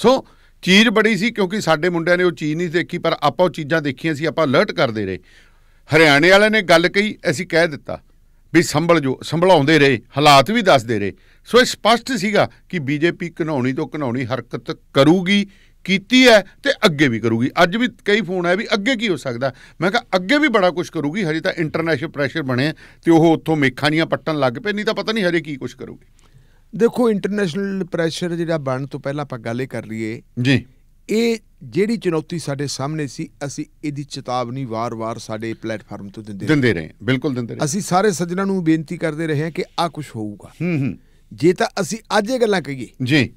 ਸੋ ਚੀਜ਼ ਬੜੀ ਸੀ ਕਿਉਂਕਿ ਸਾਡੇ ਮੁੰਡਿਆਂ ਨੇ ਉਹ ਚੀਜ਼ ਨਹੀਂ ਦੇਖੀ ਪਰ ਆਪਾਂ ਉਹ ਚੀਜ਼ਾਂ ਦੇਖੀਆਂ ਸੀ ਆਪਾਂ ਅਲਰਟ ਕਰਦੇ ਰਹੇ ਹਰਿਆਣੇ ਵਾਲਿਆਂ ਨੇ ਗੱਲ ਕਹੀ ਅਸੀਂ ਕਹਿ ਦਿੱਤਾ ਵੀ ਸੰਭਲ ਜੋ ਸੰਭਲਾਉਂਦੇ ਰਹੇ ਹਾਲਾਤ ਵੀ ਦੱਸਦੇ ਰਹੇ ਸੋ ਇਹ ਸਪਸ਼ਟ ਸੀਗਾ ਕਿ ਬੀਜੇਪੀ ਕਨੌਣੀ ਤੋਂ ਕਨੌਣੀ ਹਰਕਤ ਕਰੂਗੀ ਕੀਤੀ ਹੈ ਤੇ ਅੱਗੇ ਵੀ ਕਰੂਗੀ ਅੱਜ ਵੀ ਕਈ ਫੋਨ ਆਏ ਵੀ ਅੱਗੇ ਕੀ ਹੋ ਸਕਦਾ ਮੈਂ ਕਿਹਾ ਅੱਗੇ ਵੀ ਬੜਾ ਕੁਝ ਕਰੂਗੀ ਹਜੇ ਤਾਂ ਇੰਟਰਨੈਸ਼ਨਲ ਪ੍ਰੈਸ਼ਰ ਬਣਿਆ ਤੇ ਉਹ ਉੱਥੋਂ ਮੇਖਾਂ ਦੀਆਂ ਪੱਟਣ ਲੱਗ ਪਏ ਨਹੀਂ ਤਾਂ ਪਤਾ ਨਹੀਂ ਹਜੇ ਕੀ ਕੁਝ ਕਰੂਗੀ ਦੇਖੋ ਇੰਟਰਨੈਸ਼ਨਲ ਪ੍ਰੈਸ਼ਰ ਜਿਹੜਾ ਬਣਨ ਤੋਂ ਪਹਿਲਾਂ ਆਪਾਂ ਗੱਲ ਹੀ ਕਰ ਲਈਏ ਜੀ ਇਹ ਜਿਹੜੀ ਚੁਣੌਤੀ ਸਾਡੇ ਸਾਹਮਣੇ ਸੀ ਅਸੀਂ ਇਹਦੀ ਚੇਤਾਵਨੀ ਵਾਰ-ਵਾਰ ਸਾਡੇ ਪਲੇਟਫਾਰਮ ਤੋਂ ਦਿੰਦੇ ਦਿੰਦੇ ਰਹੇ ਬਿਲਕੁਲ ਦਿੰਦੇ ਰਹੇ ਅਸੀਂ ਸਾਰੇ ਸੱਜਣਾ ਨੂੰ ਬੇਨਤੀ ਕਰਦੇ ਰਹੇ ਹਾਂ ਕਿ ਆ ਕੁਝ ਹੋਊਗਾ ਹੂੰ ਹੂੰ ਜੇ ਤਾਂ ਅਸੀਂ ਅੱਜ ਇਹ ਗੱਲਾਂ ਕਹੀਏ ਜੀ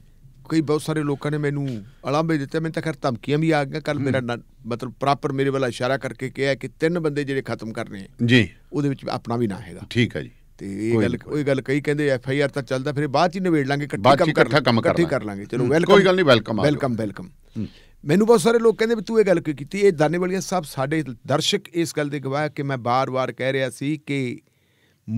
ਕਈ ਬਹੁਤ ਸਾਰੇ ਲੋਕਾਂ ਨੇ ਮੈਨੂੰ ਅਲਾਂਬੇ ਦਿੱਤੇ ਮੈਨੂੰ ਤਾਂ ਖਰ ਧਮਕੀਆਂ ਵੀ ਆ ਗਈਆਂ ਕੱਲ ਮੇਰਾ ਮਤਲਬ ਪ੍ਰੋਪਰ ਮੇਰੇ ਵੱਲ ਇਸ਼ਾਰਾ ਕਰਕੇ ਕਿਹਾ ਕਿ ਤਿੰਨ ਬੰਦੇ ਜਿਹੜੇ ਖਤਮ ਕਰਨੇ ਜੀ ਉਹਦੇ ਵਿੱਚ ਆਪਣਾ ਵੀ ਨਾ ਹੈਗਾ ਠੀਕ ਹੈ ਜੀ ਤੇ ਇਹ ਗੱਲ ਉਹ ਗੱਲ ਕਈ ਕਹਿੰਦੇ ਐਫ ਆਈ ਆਰ ਤਾਂ ਚੱਲਦਾ ਫਿਰ ਬਾਅਦ ਚ ਨਿਵੇੜ ਲਾਂਗੇ ਇਕੱਠੇ ਕੰਮ ਕਰ ਕਰ ਲਾਂਗੇ ਚਲੋ ਵੈਲਕਮ ਕੋਈ ਗੱਲ ਨਹੀਂ ਵੈਲਕਮ ਵੈਲਕਮ ਵੈਲਕਮ ਮੈਨੂੰ ਬਹੁਤ ਸਾਰੇ ਲੋਕ ਕਹਿੰਦੇ ਵੀ ਤੂੰ ਇਹ ਗੱਲ ਕਿਉਂ ਕੀਤੀ ਇਹ ਦਾਨੇ ਵਾਲੀਆਂ ਸਭ ਸਾਡੇ ਦਰਸ਼ਕ ਇਸ ਗੱਲ ਦੇ ਗਵਾਹ ਕਿ ਮੈਂ ਬਾਰ-ਬਾਰ ਕਹਿ ਰਿਹਾ ਸੀ ਕਿ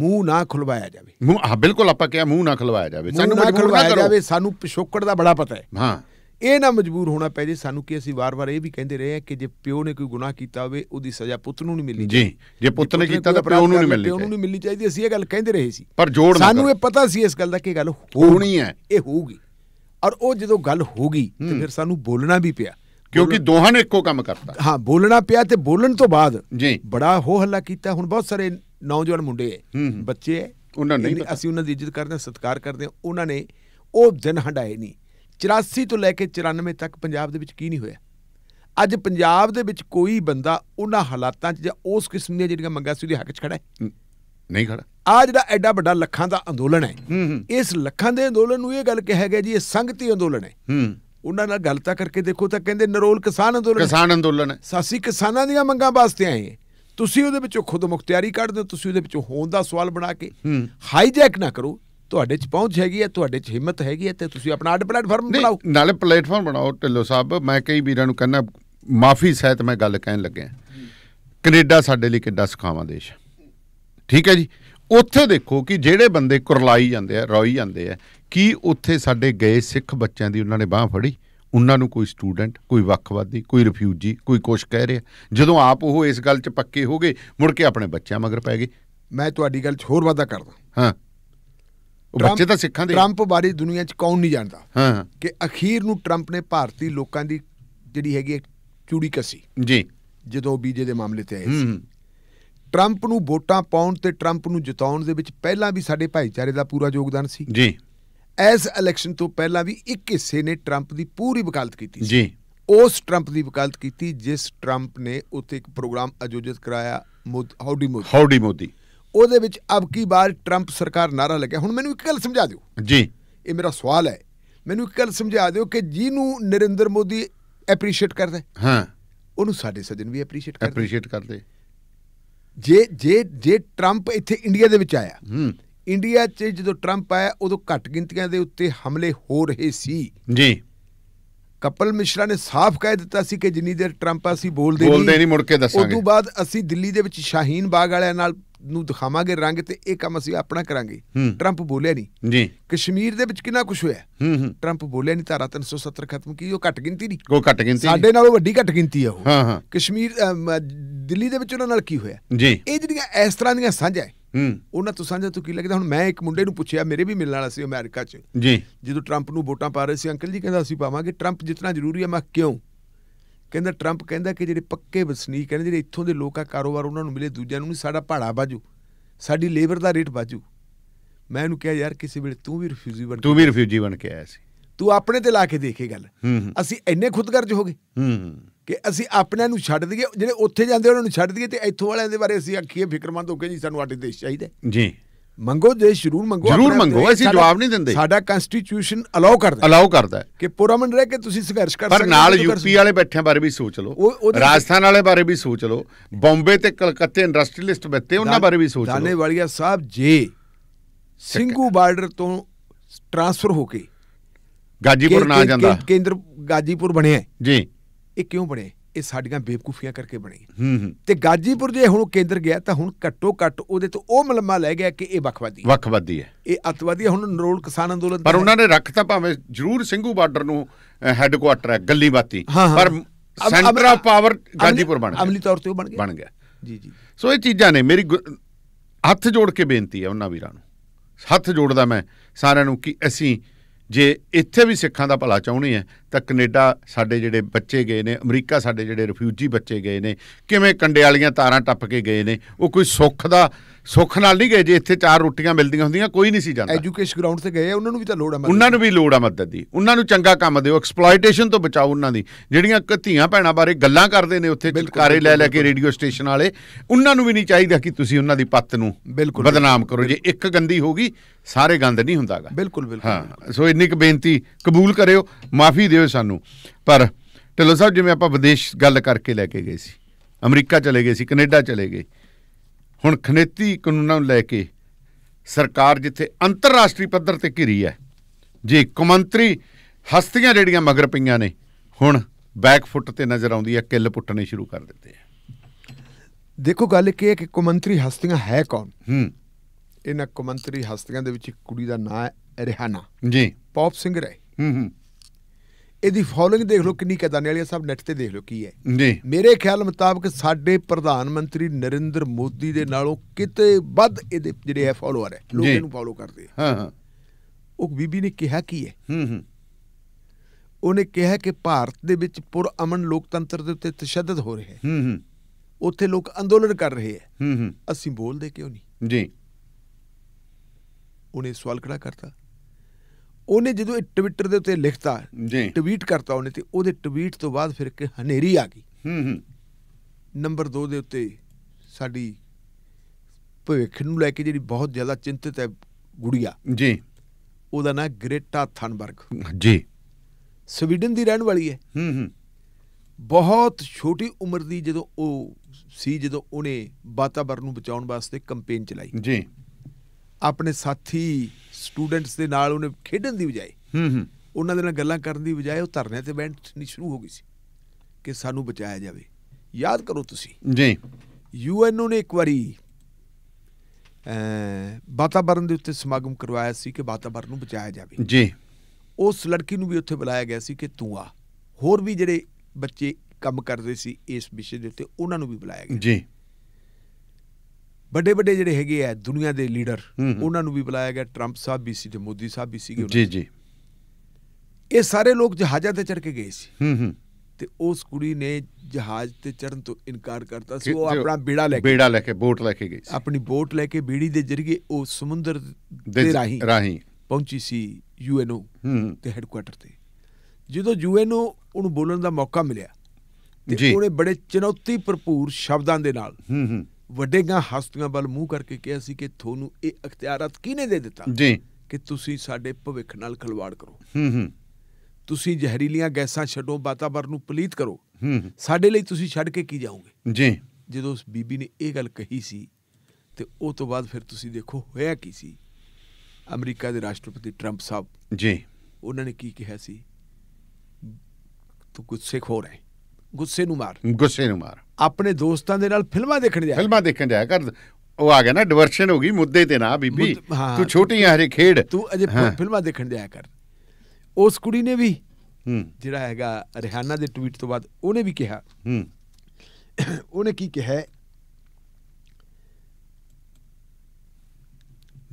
ਮੂੰਹ ਨਾ ਖੁਲਵਾਇਆ ਜਾਵੇ ਮੂੰਹ ਹਾਂ ਬਿਲਕੁਲ ਆਪਾਂ ਕਿਹਾ ਮੂੰਹ ਨਾ ਖੁਲਵਾਇਆ ਜਾਵੇ ਸਾਨੂੰ ਮਜਬੂਰ ਨਾ ਕਰੋ ਜਾਵੇ ਸਾਨੂੰ ਪਿਛੋਕੜ ਦਾ ਬੜਾ ਪਤਾ ਹੈ ਹਾਂ ਇਹ ਨਾ ਮਜਬੂਰ ਹੋਣਾ ਪੈ ਜੇ ਸਾਨੂੰ ਕਿ ਅਸੀਂ ਵਾਰ-ਵਾਰ ਇਹ ਵੀ ਕਹਿੰਦੇ ਰਹੇ ਹਾਂ ਕਿ ਜੇ ਪਿਓ ਨੇ ਕੋਈ ਗੁਨਾਹ ਕੀਤਾ ਹੋਵੇ ਉਹਦੀ ਸਜ਼ਾ ਪੁੱਤ ਨੂੰ ਨਹੀਂ ਮਿਲਣੀ ਜੀ ਜੇ ਪੁੱਤ ਨੇ ਕੀਤਾ ਤਾਂ ਪਿਓ ਨੂੰ ਨਹੀਂ ਮਿਲਣੀ ਉਹਨੂੰ ਨਹੀਂ ਮਿਲਣੀ ਚਾਹੀਦੀ ਅਸੀਂ ਇਹ ਗੱਲ ਕਹਿੰਦੇ ਰਹੇ ਸੀ ਪਰ ਜੋੜ ਸਾਨੂੰ ਇਹ ਪਤਾ ਸੀ ਇਸ ਗੱਲ ਦਾ ਕਿ ਗੱਲ ਹੋਣੀ ਹੈ ਇਹ ਹੋਊਗੀ ਔਰ ਉਹ ਜਦੋਂ ਗੱਲ ਹੋ ਗਈ ਤੇ ਫਿਰ ਸਾਨੂੰ ਬੋਲਣਾ ਵੀ ਪਿਆ ਕਿਉਂਕਿ ਦੋਹਾਂ ਨੇ ਇੱਕੋ ਕੰਮ ਕਰਤਾ ਹਾਂ ਬੋਲਣਾ ਪਿਆ ਤੇ ਬੋਲਣ ਤੋਂ ਬਾਅਦ ਜੀ ਬੜਾ ਹੋ ਹੱਲਾ ਕੀਤਾ ਹੁਣ ਬਹੁਤ ਸਾਰੇ ਨੌਜਵਾਨ ਮੁੰਡੇ ਬੱਚੇ ਉਹਨਾਂ ਨੇ ਅਸੀਂ ਉਹਨਾਂ ਦੀ ਇੱਜ਼ਤ ਕਰਦੇ ਹਾਂ ਸਤਿਕਾਰ ਕਰਦੇ ਹਾਂ ਉਹਨਾਂ ਨੇ ਉਹ ਦਿਨ ਹੰਡਾਏ ਨਹੀਂ 84 ਤੋਂ ਲੈ ਕੇ 94 ਤੱਕ ਪੰਜਾਬ ਦੇ ਵਿੱਚ ਕੀ ਨਹੀਂ ਹੋਇਆ ਅੱਜ ਪੰਜਾਬ ਦੇ ਵਿੱਚ ਕੋਈ ਬੰਦਾ ਉਹਨਾਂ ਹਾਲਾਤਾਂ 'ਚ ਜਾਂ ਉਸ ਕਿਸਮ ਦੀਆਂ ਜਿਹੜੀਆਂ ਮੰਗਾਂ ਸੀ ਉਹਦੇ ਹੱਕ 'ਚ ਖੜਾ ਹੈ ਨਹੀਂ ਖੜਾ ਆ ਜਿਹੜਾ ਐਡਾ ਵੱਡਾ ਲੱਖਾਂ ਦਾ ਅੰਦੋਲਨ ਹੈ ਇਸ ਲੱਖਾਂ ਦੇ ਅੰਦੋਲਨ ਨੂੰ ਇਹ ਗੱਲ ਕਿਹਾ ਗਿਆ ਜੀ ਇਹ ਸੰਗਤੀ ਅੰਦੋਲਨ ਹੈ ਉਹਨਾਂ ਨਾਲ ਗੱਲ ਤਾਂ ਕਰਕੇ ਦੇਖੋ ਤਾਂ ਕਹਿੰਦੇ ਨਰੋਲ ਕਿਸਾਨ ਅੰਦੋਲਨ ਕਿਸਾਨ ਅੰਦੋਲਨ ਹੈ ਸਾਸੀ ਕਿਸਾਨਾਂ ਦੀਆਂ ਮੰਗਾਂ ਵਾਸਤੇ ਆਏ ਤੁਸੀਂ ਉਹਦੇ ਵਿੱਚੋਂ ਖੁਦ ਮੁਖਤਿਆਰੀ ਕੱਢ ਦਿਓ ਤੁਸੀਂ ਉਹਦੇ ਵਿੱਚੋਂ ਹੋਣ ਦਾ ਸਵਾਲ ਬਣਾ ਕੇ ਹਾਈਜੈਕ ਨਾ ਕਰੋ ਤੁਹਾਡੇ 'ਚ ਪਹੁੰਚ ਹੈਗੀ ਹੈ ਤੁਹਾਡੇ 'ਚ ਹਿੰਮਤ ਹੈਗੀ ਹੈ ਤੇ ਤੁਸੀਂ ਆਪਣਾ ਅੱਡ ਪਲੇਟਫਾਰਮ ਬਣਾਓ ਨਾਲੇ ਪਲੇਟਫਾਰਮ ਬਣਾਓ ਢਿੱਲੋ ਸਾਹਿਬ ਮੈਂ ਕਈ ਵੀਰਾਂ ਨੂੰ ਕਹਿੰਦਾ ਮਾਫੀ ਸਹਿਤ ਮੈਂ ਗੱਲ ਕਹਿਣ ਲੱਗਿਆ ਕੈਨੇਡਾ ਸਾਡੇ ਲਈ ਕਿੱਡਾ ਸੁਖਾਵਾਂ ਦੇਸ਼ ਠੀਕ ਹੈ ਜੀ ਉੱਥੇ ਦੇਖੋ ਕਿ ਜਿਹੜੇ ਬੰਦੇ ਕੁਰਲਾਈ ਜਾਂਦੇ ਆ ਰੋਈ ਜਾਂਦੇ ਆ ਕੀ ਉੱਥੇ ਸਾਡੇ ਗਏ ਸਿੱਖ ਬੱਚਿਆਂ ਦੀ ਉਹਨਾਂ ਨੇ ਬਾਹ ਫੜੀ ਉਹਨਾਂ ਨੂੰ ਕੋਈ ਸਟੂਡੈਂਟ ਕੋਈ ਵੱਖਵਾਦੀ ਕੋਈ ਰਿਫਿਊਜੀ ਕੋਈ ਕੁਛ ਕਹਿ ਰਿਹਾ ਜਦੋਂ ਆਪ ਉਹ ਇਸ ਗੱਲ 'ਚ ਪੱਕੇ ਹੋ ਗਏ ਮੁੜ ਕੇ ਆਪਣੇ ਬੱਚਿਆਂ ਮਗਰ ਪੈ ਗਏ ਮੈਂ ਤੁਹਾਡੀ ਗੱਲ 'ਚ ਹੋਰ ਵਾਅਦਾ ਕਰਦਾ ਹਾਂ ਬੱਚੇ ਤਾਂ ਸਿੱਖਾਂ ਦੇ ਟਰੰਪ ਬਾਰੇ ਦੁਨੀਆ 'ਚ ਕੌਣ ਨਹੀਂ ਜਾਣਦਾ ਹਾਂ ਕਿ ਅਖੀਰ ਨੂੰ ਟਰੰਪ ਨੇ ਭਾਰਤੀ ਲੋਕਾਂ ਦੀ ਜਿਹੜੀ ਹੈਗੀ ਚੂੜੀ ਕੱਸੀ ਜੀ ਜਦੋਂ ਬੀਜੇ ਦੇ ਮਾਮਲੇ ਤੇ ਆਏ ਸੀ ਟਰੰਪ ਨੂੰ ਵੋਟਾਂ ਪਾਉਣ ਤੇ ਟਰੰਪ ਨੂੰ ਜਿਤਾਉਣ ਦੇ ਵਿੱਚ ਪਹਿਲਾਂ ਵੀ ਸਾਡੇ ਭਾਈਚਾਰੇ ਦਾ ਪੂਰਾ ਯੋਗਦਾਨ ਸੀ ਜੀ ਐਸ ਇਲੈਕਸ਼ਨ ਤੋਂ ਪਹਿਲਾਂ ਵੀ ਇੱਕ ਹਿੱਸੇ ਨੇ ਟਰੰਪ ਦੀ ਪੂਰੀ ਵਕਾਲਤ ਕੀਤੀ ਸੀ ਜੀ ਉਸ ਟਰੰਪ ਦੀ ਵਕਾਲਤ ਕੀਤੀ ਜਿਸ ਟਰੰਪ ਨੇ ਉੱਥੇ ਇੱਕ ਪ੍ਰੋਗਰਾਮ ਆਯੋਜਿਤ ਕਰਾਇਆ ਹਾਊਡੀ ਮੋਦੀ ਹਾਊਡੀ ਮੋਦੀ ਉਹਦੇ ਵਿੱਚ ਅਬ ਕੀ ਬਾਰ 트ੰਪ ਸਰਕਾਰ ਨਾਰਾ ਲੱਗਿਆ ਹੁਣ ਮੈਨੂੰ ਇੱਕ ਗੱਲ ਸਮਝਾ ਦਿਓ ਜੀ ਇਹ ਮੇਰਾ ਸਵਾਲ ਹੈ ਮੈਨੂੰ ਇੱਕ ਗੱਲ ਸਮਝਾ ਦਿਓ ਕਿ ਜਿਹਨੂੰ ਨਰਿੰਦਰ ਮੋਦੀ ਐਪਰੀਸ਼ੀਏਟ ਕਰਦਾ ਹਾਂ ਉਹਨੂੰ ਸਾਡੇ ਸੱਜਣ ਵੀ ਐਪਰੀਸ਼ੀਏਟ ਕਰਦੇ ਐਪਰੀਸ਼ੀਏਟ ਕਰਦੇ ਜੇ ਜੇ ਜੇ 트ੰਪ ਇੱਥੇ ਇੰਡੀਆ ਦੇ ਵਿੱਚ ਆਇਆ ਹੂੰ ਇੰਡੀਆ 'ਚ ਜਦੋਂ 트ੰਪ ਆਇਆ ਉਦੋਂ ਘੱਟ ਗਿਣਤੀਆਂ ਦੇ ਉੱਤੇ ਹਮਲੇ ਹੋ ਰਹੇ ਸੀ ਜੀ ਕਪਲ ਮਿਸ਼ਰਾ ਨੇ ਸਾਫ਼ ਕਹਿ ਦਿੱਤਾ ਸੀ ਕਿ ਜਿੰਨੀ ਦੇਰ ਟਰੰਪ ਸੀ ਬੋਲਦੇ ਨਹੀਂ ਬੋਲਦੇ ਨਹੀਂ ਮੁੜ ਕੇ ਦੱਸਾਂਗੇ ਉਸ ਤੋਂ ਬਾਅਦ ਅਸੀਂ ਦਿੱਲੀ ਦੇ ਵਿੱਚ ਸ਼ਾਹੀਨ ਬਾਗ ਵਾਲਿਆਂ ਨਾਲ ਨੂੰ ਦਿਖਾਵਾਂਗੇ ਰੰਗ ਤੇ ਇਹ ਕੰਮ ਅਸੀਂ ਆਪਣਾ ਕਰਾਂਗੇ ਟਰੰਪ ਬੋਲਿਆ ਨਹੀਂ ਜੀ ਕਸ਼ਮੀਰ ਦੇ ਵਿੱਚ ਕਿੰਨਾ ਕੁਝ ਹੋਇਆ ਟਰੰਪ ਬੋਲਿਆ ਨਹੀਂ ਧਾਰਾ 370 ਖਤਮ ਕੀ ਉਹ ਘੱਟ ਗਿਣਤੀ ਨਹੀਂ ਉਹ ਘੱਟ ਗਿਣਤੀ ਸਾਡੇ ਨਾਲੋਂ ਵੱਡੀ ਘੱਟ ਗਿਣਤੀ ਆ ਉਹ ਹਾਂ ਹਾਂ ਕਸ਼ਮੀਰ ਦਿੱਲੀ ਦੇ ਵਿੱਚ ਉਹਨਾਂ ਨਾਲ ਕੀ ਹੋਇਆ ਜੀ ਇਹ ਜਿਹੜੀਆਂ ਇਸ ਤਰ੍ਹਾਂ ਦੀਆਂ ਹੈ ਹੂੰ ਉਹਨਾਂ ਤੋਂ ਸਾਂਝਾ ਤੋਂ ਕੀ ਲੱਗਦਾ ਹੁਣ ਮੈਂ ਇੱਕ ਮੁੰਡੇ ਨੂੰ ਪੁੱਛਿਆ ਮੇਰੇ ਵੀ ਮਿਲਣ ਵਾਲਾ ਸੀ ਅਮਰੀਕਾ 'ਚ ਜੀ ਜਦੋਂ ਟਰੰਪ ਨੂੰ ਵੋਟਾਂ ਪਾ ਰਹੇ ਸੀ ਅੰਕਲ ਜੀ ਕਹਿੰਦਾ ਅਸੀਂ ਪਾਵਾਂਗੇ ਟਰੰਪ ਜਿੰਨਾ ਜ਼ਰੂਰੀ ਹੈ ਮੈਂ ਕਿਉਂ ਕਹਿੰਦਾ ਟਰੰਪ ਕਹਿੰਦਾ ਕਿ ਜਿਹੜੇ ਪੱਕੇ ਵਸਨੀਕ ਕਹਿੰਦੇ ਜਿਹੜੇ ਇੱਥੋਂ ਦੇ ਲੋਕ ਆ ਕਾਰੋਬਾਰ ਉਹਨਾਂ ਨੂੰ ਮਿਲੇ ਦੂਜਿਆਂ ਨੂੰ ਨਹੀਂ ਸਾਡਾ ਭਾੜਾ ਬਾਜੂ ਸਾਡੀ ਲੇਬਰ ਦਾ ਰੇਟ ਬਾਜੂ ਮੈਂ ਇਹਨੂੰ ਕਿਹਾ ਯਾਰ ਕਿਸੇ ਵੇਲੇ ਤੂੰ ਵੀ ਰਿਫਿਊਜੀ ਬਣ ਤੂੰ ਵੀ ਰਿਫਿਊਜੀ ਬਣ ਕੇ ਆਇਆ ਸੀ ਤੂੰ ਆਪਣੇ ਤੇ ਲਾ ਕੇ ਦੇਖੇ ਗੱਲ ਅਸੀਂ ਇੰਨੇ ਖੁਦਗਰਜ ਹੋ ਗਏ ਕਿ ਅਸੀਂ ਆਪਣਿਆਂ ਨੂੰ ਛੱਡ ਦਈਏ ਜਿਹੜੇ ਉੱਥੇ ਜਾਂਦੇ ਉਹਨਾਂ ਨੂੰ ਛੱਡ ਦਈਏ ਤੇ ਇੱਥੋਂ ਵਾਲਿਆਂ ਦੇ ਬਾਰੇ ਅਸੀਂ ਆਖੀਏ ਫਿਕਰਮੰਦ ਹੋ ਕੇ ਜੀ ਸਾਨੂੰ ਸਾਡੇ ਦੇਸ਼ ਚਾਹੀਦਾ ਜੀ ਮੰਗੋ ਜੇ ਜ਼ਰੂਰ ਮੰਗੋ ਜ਼ਰੂਰ ਮੰਗੋ ਅਸੀਂ ਜਵਾਬ ਨਹੀਂ ਦਿੰਦੇ ਸਾਡਾ ਕਨਸਟੀਟਿਊਸ਼ਨ ਅਲਾਉ ਕਰਦਾ ਅਲਾਉ ਕਰਦਾ ਕਿ ਪੁਰਮਨ ਰਹਿ ਕੇ ਤੁਸੀਂ ਸੰਘਰਸ਼ ਕਰ ਸਕਦੇ ਪਰ ਨਾਲ ਯੂਪੀ ਵਾਲੇ ਬੈਠਿਆਂ ਬਾਰੇ ਵੀ ਸੋਚ ਲਓ ਰਾਜਸਥਾਨ ਵਾਲੇ ਬਾਰੇ ਵੀ ਸੋਚ ਲਓ ਬੰਬੇ ਤੇ ਕਲਕੱਤੇ ਇੰਡਸਟਰੀਲਿਸਟ ਬੈਠੇ ਉਹਨਾਂ ਬਾਰੇ ਵੀ ਸੋਚ ਲਓ ਦਾਨੇ ਵਾਲੀਆ ਸਾਹਿਬ ਜੇ ਸਿੰਘੂ ਬਾਰਡਰ ਤੋਂ ਟ੍ਰਾਂਸਫਰ ਹੋ ਕੇ ਗਾਜੀਪੁਰ ਨਾ ਜਾਂਦਾ ਕੇਂਦਰ ਗਾਜੀਪੁਰ ਬਣਿਆ ਜੀ ਇਹ ਕਿਉਂ ਬਣਿਆ ਇਹ ਸਾਡੀਆਂ ਬੇਵਕੂਫੀਆਂ ਕਰਕੇ ਬਣੀ ਤੇ ਗਾਜੀਪੁਰ ਜੇ ਹੁਣ ਕੇਂਦਰ ਗਿਆ ਤਾਂ ਹੁਣ ਘੱਟੋ ਘੱਟ ਉਹਦੇ ਤੋਂ ਉਹ ਮਲਮਾ ਲੈ ਗਿਆ ਕਿ ਇਹ ਵਖਵਾਦੀ ਹੈ ਵਖਵਾਦੀ ਹੈ ਇਹ ਅਤਵਾਦੀ ਹੁਣ ਨਰੋਲ ਕਿਸਾਨ ਅੰਦੋਲਨ ਪਰ ਉਹਨਾਂ ਨੇ ਰੱਖਤਾ ਭਾਵੇਂ ਜ਼ਰੂਰ ਸਿੰਘੂ ਬਾਰਡਰ ਨੂੰ ਹੈੱਡਕੁਆਟਰ ਹੈ ਗੱਲੀ ਬਾਤੀ ਪਰ ਸੈਂਟਰ ਆਫ ਪਾਵਰ ਗਾਜੀਪੁਰ ਬਣ ਗਿਆ ਅਮਲੀ ਤੌਰ ਤੇ ਉਹ ਬਣ ਗਿਆ ਬਣ ਗਿਆ ਜੀ ਜੀ ਸੋ ਇਹ ਚੀਜ਼ਾਂ ਨੇ ਮੇਰੀ ਹੱਥ ਜੋੜ ਕੇ ਬੇਨਤੀ ਹੈ ਉਹਨਾਂ ਵੀਰਾਂ ਨੂੰ ਹੱਥ ਜੋੜਦਾ ਮੈਂ ਸਾਰਿਆਂ ਨੂੰ ਕਿ ਅਸੀਂ ਜੇ ਇੱਥੇ ਵੀ ਸਿੱਖਾਂ ਦਾ ਭਲਾ ਚਾਹੁੰਦੇ ਆ ਤਾਂ ਕੈਨੇਡਾ ਸਾਡੇ ਜਿਹੜੇ ਬੱਚੇ ਗਏ ਨੇ ਅਮਰੀਕਾ ਸਾਡੇ ਜਿਹੜੇ ਰਿਫਿਊਜੀ ਬੱਚੇ ਗਏ ਨੇ ਕਿਵੇਂ ਕੰਡੇ ਵਾਲੀਆਂ ਤਾਰਾਂ ਟੱਪ ਕੇ ਗਏ ਨੇ ਉਹ ਕੋਈ ਸੁੱਖ ਦਾ ਸੁੱਖ ਨਾਲ ਨਹੀਂ ਗਏ ਜੇ ਇੱਥੇ ਚਾਰ ਰੋਟੀਆਂ ਮਿਲਦੀਆਂ ਹੁੰਦੀਆਂ ਕੋਈ ਨਹੀਂ ਸੀ ਜਾਂਦਾ ਐਜੂਕੇਸ਼ਨ ਗਰਾਊਂਡ ਤੇ ਗਏ ਆ ਉਹਨਾਂ ਨੂੰ ਵੀ ਤਾਂ ਲੋੜ ਆ ਮਦਦ ਉਹਨਾਂ ਨੂੰ ਵੀ ਲੋੜ ਆ ਮਦਦ ਦੀ ਉਹਨਾਂ ਨੂੰ ਚੰਗਾ ਕੰਮ ਦਿਓ ਐਕਸਪਲੋਇਟੇਸ਼ਨ ਤੋਂ ਬਚਾਓ ਉਹਨਾਂ ਦੀ ਜਿਹੜੀਆਂ ਧੀਆਂ ਭੈਣਾਂ ਬਾਰੇ ਗੱਲਾਂ ਕਰਦੇ ਨੇ ਉੱਥੇ ਚਿਤਕਾਰੇ ਲੈ ਲੈ ਕੇ ਰੇਡੀਓ ਸਟੇਸ਼ਨ ਵਾਲੇ ਉਹਨਾਂ ਨੂੰ ਵੀ ਨਹੀਂ ਚਾਹੀਦਾ ਕਿ ਤੁਸੀਂ ਉਹਨਾਂ ਦੀ ਪੱਤ ਨੂੰ ਬਦਨਾਮ ਕਰੋ ਜੇ ਇੱਕ ਗੰਦੀ ਹੋ ਗਈ ਸਾਰੇ ਗੰਦ ਨਹੀਂ ਹੁੰਦਾਗਾ ਬਿਲਕੁਲ ਬਿਲਕੁਲ ਹਾਂ ਸੋ ਇੰਨੀ ਕੁ ਬੇਨਤੀ ਕਬੂਲ ਕਰਿਓ ਮਾਫੀ ਦਿਓ ਸਾਨੂੰ ਪਰ ਢਿੱਲੋ ਸਾਹਿਬ ਜਿਵੇਂ ਆਪਾਂ ਵਿਦੇਸ਼ ਗੱਲ ਕਰਕੇ ਲੈ ਕੇ ਗਏ ਸੀ ਅਮਰੀਕਾ ਚਲੇ ਗਏ ਸੀ ਕੈਨੇਡਾ ਚਲੇ ਗਏ ਹੁਣ ਖਨੇਤੀ ਕਾਨੂੰਨਾਂ ਨੂੰ ਲੈ ਕੇ ਸਰਕਾਰ ਜਿੱਥੇ ਅੰਤਰਰਾਸ਼ਟਰੀ ਪੱਧਰ ਤੇ ਘਿਰੀ ਹੈ ਜੇ ਕਮੰਤਰੀ ਹਸਤੀਆਂ ਜਿਹੜੀਆਂ ਮਗਰ ਪਈਆਂ ਨੇ ਹੁਣ ਬੈਕ ਫੁੱਟ ਤੇ ਨਜ਼ਰ ਆਉਂਦੀ ਹੈ ਕਿੱਲ ਪੁੱਟਣੇ ਸ਼ੁਰੂ ਕਰ ਦਿੱਤੇ ਆ ਦੇਖੋ ਗੱਲ ਕੀ ਹੈ ਕਿ ਕਮੰਤਰੀ ਹਸਤੀਆਂ ਹੈ ਕੌਣ ਹੂੰ ਇਹਨਾਂ ਕਮੰਤਰੀ ਹਸਤੀਆਂ ਦੇ ਵਿੱਚ ਇੱਕ ਕੁੜੀ ਦਾ ਨਾਂ ਹੈ ਰਿਹਾਨਾ ਜੀ ਪੌਪ ਸਿੰਗਰ ਹੈ ਹੂੰ ਹੂੰ ਇਹਦੀ ਫਾਲੋਇੰਗ ਦੇਖ ਲਓ ਕਿੰਨੀ ਕਦਾਨੇ ਵਾਲੀ ਸਭ ਨੈਟ ਤੇ ਦੇਖ ਲਓ ਕੀ ਹੈ ਜੀ ਮੇਰੇ ਖਿਆਲ ਮੁਤਾਬਕ ਸਾਡੇ ਪ੍ਰਧਾਨ ਮੰਤਰੀ ਨਰਿੰਦਰ ਮੋਦੀ ਦੇ ਨਾਲੋਂ ਕਿਤੇ ਵੱਧ ਇਹਦੇ ਜਿਹੜੇ ਹੈ ਫਾਲੋਅਰ ਹੈ ਲੋਕ ਇਹਨੂੰ ਫਾਲੋ ਕਰਦੇ ਹਾਂ ਹਾਂ ਉਹ ਬੀਬੀ ਨੇ ਕਿਹਾ ਕੀ ਹੈ ਹੂੰ ਹੂੰ ਉਹਨੇ ਕਿਹਾ ਕਿ ਭਾਰਤ ਦੇ ਵਿੱਚ ਪੁਰ ਅਮਨ ਲੋਕਤੰਤਰ ਦੇ ਉੱਤੇ ਤਸ਼ੱਦਦ ਹੋ ਰਿਹਾ ਹੈ ਹੂੰ ਹੂੰ ਉੱਥੇ ਲੋਕ ਅੰਦੋਲਨ ਕਰ ਰਹੇ ਹੈ ਹੂੰ ਹੂੰ ਅਸੀਂ ਬੋਲਦੇ ਕਿਉਂ ਨਹੀਂ ਜੀ ਉਹਨੇ ਸਵਾਲ ਖੜਾ ਕਰਤਾ ਉਹਨੇ ਜਦੋਂ ਇਹ ਟਵਿੱਟਰ ਦੇ ਉੱਤੇ ਲਿਖਤਾ ਟਵੀਟ ਕਰਤਾ ਉਹਨੇ ਤੇ ਉਹਦੇ ਟਵੀਟ ਤੋਂ ਬਾਅਦ ਫਿਰ ਕਿ ਹਨੇਰੀ ਆ ਗਈ ਹੂੰ ਹੂੰ ਨੰਬਰ 2 ਦੇ ਉੱਤੇ ਸਾਡੀ ਭਵਿੱਖ ਨੂੰ ਲੈ ਕੇ ਜਿਹੜੀ ਬਹੁਤ ਜ਼ਿਆਦਾ ਚਿੰਤਤ ਹੈ ਗੁੜੀਆ ਜੀ ਉਹਦਾ ਨਾਂ ਗ੍ਰੇਟਾ ਥਨਬਰਗ ਜੀ ਸਵੀਡਨ ਦੀ ਰਹਿਣ ਵਾਲੀ ਹੈ ਹੂੰ ਹੂੰ ਬਹੁਤ ਛੋਟੀ ਉਮਰ ਦੀ ਜਦੋਂ ਉਹ ਸੀ ਜਦੋਂ ਉਹਨੇ ਵਾਤਾਵਰਣ ਨੂੰ ਬਚਾਉਣ ਵਾਸਤੇ ਕੈਂਪੇਨ ਚਲਾਈ ਜੀ ਆਪਣੇ ਸਾਥੀ ਸਟੂਡੈਂਟਸ ਦੇ ਨਾਲ ਉਹਨੇ ਖੇਡਣ ਦੀ ਬਜਾਏ ਹੂੰ ਹੂੰ ਉਹਨਾਂ ਦੇ ਨਾਲ ਗੱਲਾਂ ਕਰਨ ਦੀ ਬਜਾਏ ਉਹ ਧਰਨੇ ਤੇ ਬੈਠਣੀ ਸ਼ੁਰੂ ਹੋ ਗਈ ਸੀ ਕਿ ਸਾਨੂੰ ਬਚਾਇਆ ਜਾਵੇ ਯਾਦ ਕਰੋ ਤੁਸੀਂ ਜੀ ਯੂਐਨਓ ਨੇ ਇੱਕ ਵਾਰੀ ਬਾਤਾਬਰਨ ਦੇ ਉੱਤੇ ਸਮਾਗਮ ਕਰਵਾਇਆ ਸੀ ਕਿ ਬਾਤਾਬਰਨ ਨੂੰ ਬਚਾਇਆ ਜਾਵੇ ਜੀ ਉਸ ਲੜਕੀ ਨੂੰ ਵੀ ਉੱਥੇ ਬੁਲਾਇਆ ਗਿਆ ਸੀ ਕਿ ਤੂੰ ਆ ਹੋਰ ਵੀ ਜਿਹੜੇ ਬੱਚੇ ਕੰਮ ਕਰਦੇ ਸੀ ਇਸ ਵਿਸ਼ੇ ਦੇ ਉੱਤੇ ਉਹਨਾਂ ਨੂੰ ਵੀ ਬੁਲਾਇਆ ਗਿਆ ਜੀ ਵੱਡੇ ਵੱਡੇ ਜਿਹੜੇ ਹੈਗੇ ਆ ਦੁਨੀਆ ਦੇ ਲੀਡਰ ਉਹਨਾਂ ਨੂੰ ਵੀ ਬੁਲਾਇਆ ਗਿਆ ਟਰੰਪ ਸਾਹਿਬ ਵੀ ਸੀ ਤੇ ਮੋਦੀ ਸਾਹਿਬ ਵੀ ਸੀਗੇ ਜੀ ਜੀ ਇਹ ਸਾਰੇ ਲੋਕ ਜਹਾਜ਼ਾਂ ਤੇ ਚੜ ਕੇ ਗਏ ਸੀ ਹੂੰ ਹੂੰ ਤੇ ਉਸ ਕੁੜੀ ਨੇ ਜਹਾਜ਼ ਤੇ ਚੜਨ ਤੋਂ ਇਨਕਾਰ ਕਰਤਾ ਸੀ ਉਹ ਆਪਣਾ ਬੇੜਾ ਲੈ ਕੇ ਬੇੜਾ ਲੈ ਕੇ ਬੋਟ ਲੈ ਕੇ ਗਈ ਸੀ ਆਪਣੀ ਬੋਟ ਲੈ ਕੇ ਬੀੜੀ ਦੇ ਜ਼ਰੀਏ ਉਹ ਸਮੁੰਦਰ ਦੇ ਰਾਹੀਂ ਰਾਹੀਂ ਪਹੁੰਚੀ ਸੀ ਯੂਐਨਓ ਤੇ ਹੈੱਡਕੁਆਟਰ ਤੇ ਜਦੋਂ ਯੂਐਨਓ ਉਹਨੂੰ ਬੋਲਣ ਦਾ ਮੌਕਾ ਮਿਲਿਆ ਤੇ ਉਹਨੇ ਬੜੇ ਚੁਣੌਤੀ ਭਰਪੂਰ ਸ਼ਬਦਾਂ ਦੇ ਨਾਲ ਹੂੰ ਹੂੰ ਗਾਂ ਹਸਤੀਆਂ ਵੱਲ ਮੂੰਹ ਕਰਕੇ ਕਿਹਾ ਸੀ ਕਿ ਤੁਹਾਨੂੰ ਇਹ ਅਖਤਿਆਰਤ ਕਿਹਨੇ ਦੇ ਦਿੱਤਾ ਜੀ ਕਿ ਤੁਸੀਂ ਸਾਡੇ ਭਵਿੱਖ ਨਾਲ ਖਲਵਾੜ ਕਰੋ ਹੂੰ ਹੂੰ ਤੁਸੀਂ ਜ਼ਹਿਰੀਲੀਆਂ ਗੈਸਾਂ ਛੱਡੋ ਵਾਤਾਵਰਨ ਨੂੰ ਪਲੀਤ ਕਰੋ ਹੂੰ ਸਾਡੇ ਲਈ ਤੁਸੀਂ ਛੱਡ ਕੇ ਕੀ ਜਾਓਗੇ ਜੀ ਜਦੋਂ ਉਸ ਬੀਬੀ ਨੇ ਇਹ ਗੱਲ ਕਹੀ ਸੀ ਤੇ ਉਹ ਤੋਂ ਬਾਅਦ ਫਿਰ ਤੁਸੀਂ ਦੇਖੋ ਹੋਇਆ ਕੀ ਸੀ ਅਮਰੀਕਾ ਦੇ ਰਾਸ਼ਟਰਪਤੀ ਟਰੰਪ ਸਾਹਿਬ ਜੀ ਉਹਨਾਂ ਨੇ ਕੀ ਕਿਹਾ ਸੀ ਤੂੰ ਗੁੱਸੇ ਹੋ ਰਹੇ ਗੁੱਸੇ ਨੂੰ ਮਾਰ ਗੁੱਸੇ ਨੂੰ ਮਾਰ ਆਪਣੇ ਦੋਸਤਾਂ ਦੇ ਨਾਲ ਫਿਲਮਾਂ ਦੇਖਣ ਜਾ ਫਿਲਮਾਂ ਦੇਖਣ ਜਾ ਕਰ ਉਹ ਆ ਗਿਆ ਨਾ ਡਿਵਰਸ਼ਨ ਹੋ ਗਈ ਮੁੱਦੇ ਤੇ ਨਾ ਬੀਬੀ ਤੂੰ ਛੋਟੀਆਂ ਹਰੇ ਖੇਡ ਤੂੰ ਅਜੇ ਫਿਲਮਾਂ ਦੇਖਣ ਜਾ ਕਰ ਉਸ ਕੁੜੀ ਨੇ ਵੀ ਹੂੰ ਜਿਹੜਾ ਹੈਗਾ ਰਿਹਾਨਾ ਦੇ ਟਵੀਟ ਤੋਂ ਬਾਅਦ ਉਹਨੇ ਵੀ ਕਿਹਾ ਹੂੰ ਉਹਨੇ ਕੀ ਕਿਹਾ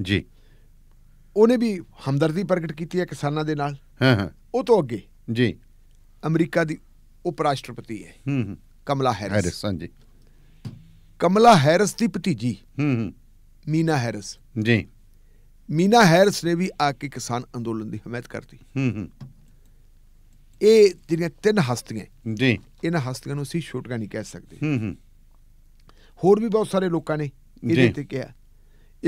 ਜੀ ਉਹਨੇ ਵੀ ਹਮਦਰਦੀ ਪ੍ਰਗਟ ਕੀਤੀ ਹੈ ਕਿਸਾਨਾਂ ਦੇ ਨਾਲ ਹਾਂ ਹਾਂ ਉਹ ਤੋਂ ਅੱਗੇ ਜੀ ਅਮਰੀਕਾ ਦੀ ਉਪ ਰਾਸ਼ਟਰਪਤੀ ਹੈ ਹੂੰ ਕਮਲਾ ਹੈਰਿਸ ਹਾਂਜੀ ਕਮਲਾ ਹੈਰਿਸ ਦੀ ਭਤੀਜੀ ਹੂੰ ਮੀਨਾ ਹੈਰਿਸ ਜੀ ਮੀਨਾ ਹੈਰਿਸ ਨੇ ਵੀ ਆ ਕੇ ਕਿਸਾਨ ਅੰਦੋਲਨ ਦੀ ਹਮਾਇਤ ਕਰਤੀ ਹੂੰ ਹੂੰ ਇਹ ਜਿਹੜੀਆਂ ਤਿੰਨ ਹਸਤੀਆਂ ਜੀ ਇਹਨਾਂ ਹਸਤੀਆਂ ਨੂੰ ਅਸੀਂ ਛੋਟਗਾ ਨਹੀਂ ਕਹਿ ਸਕਦੇ ਹੂੰ ਹੂੰ ਹੋਰ ਵੀ ਬਹੁਤ ਸਾਰੇ ਲੋਕਾਂ ਨੇ ਇਹਦੇ ਤੇ ਕਿਹਾ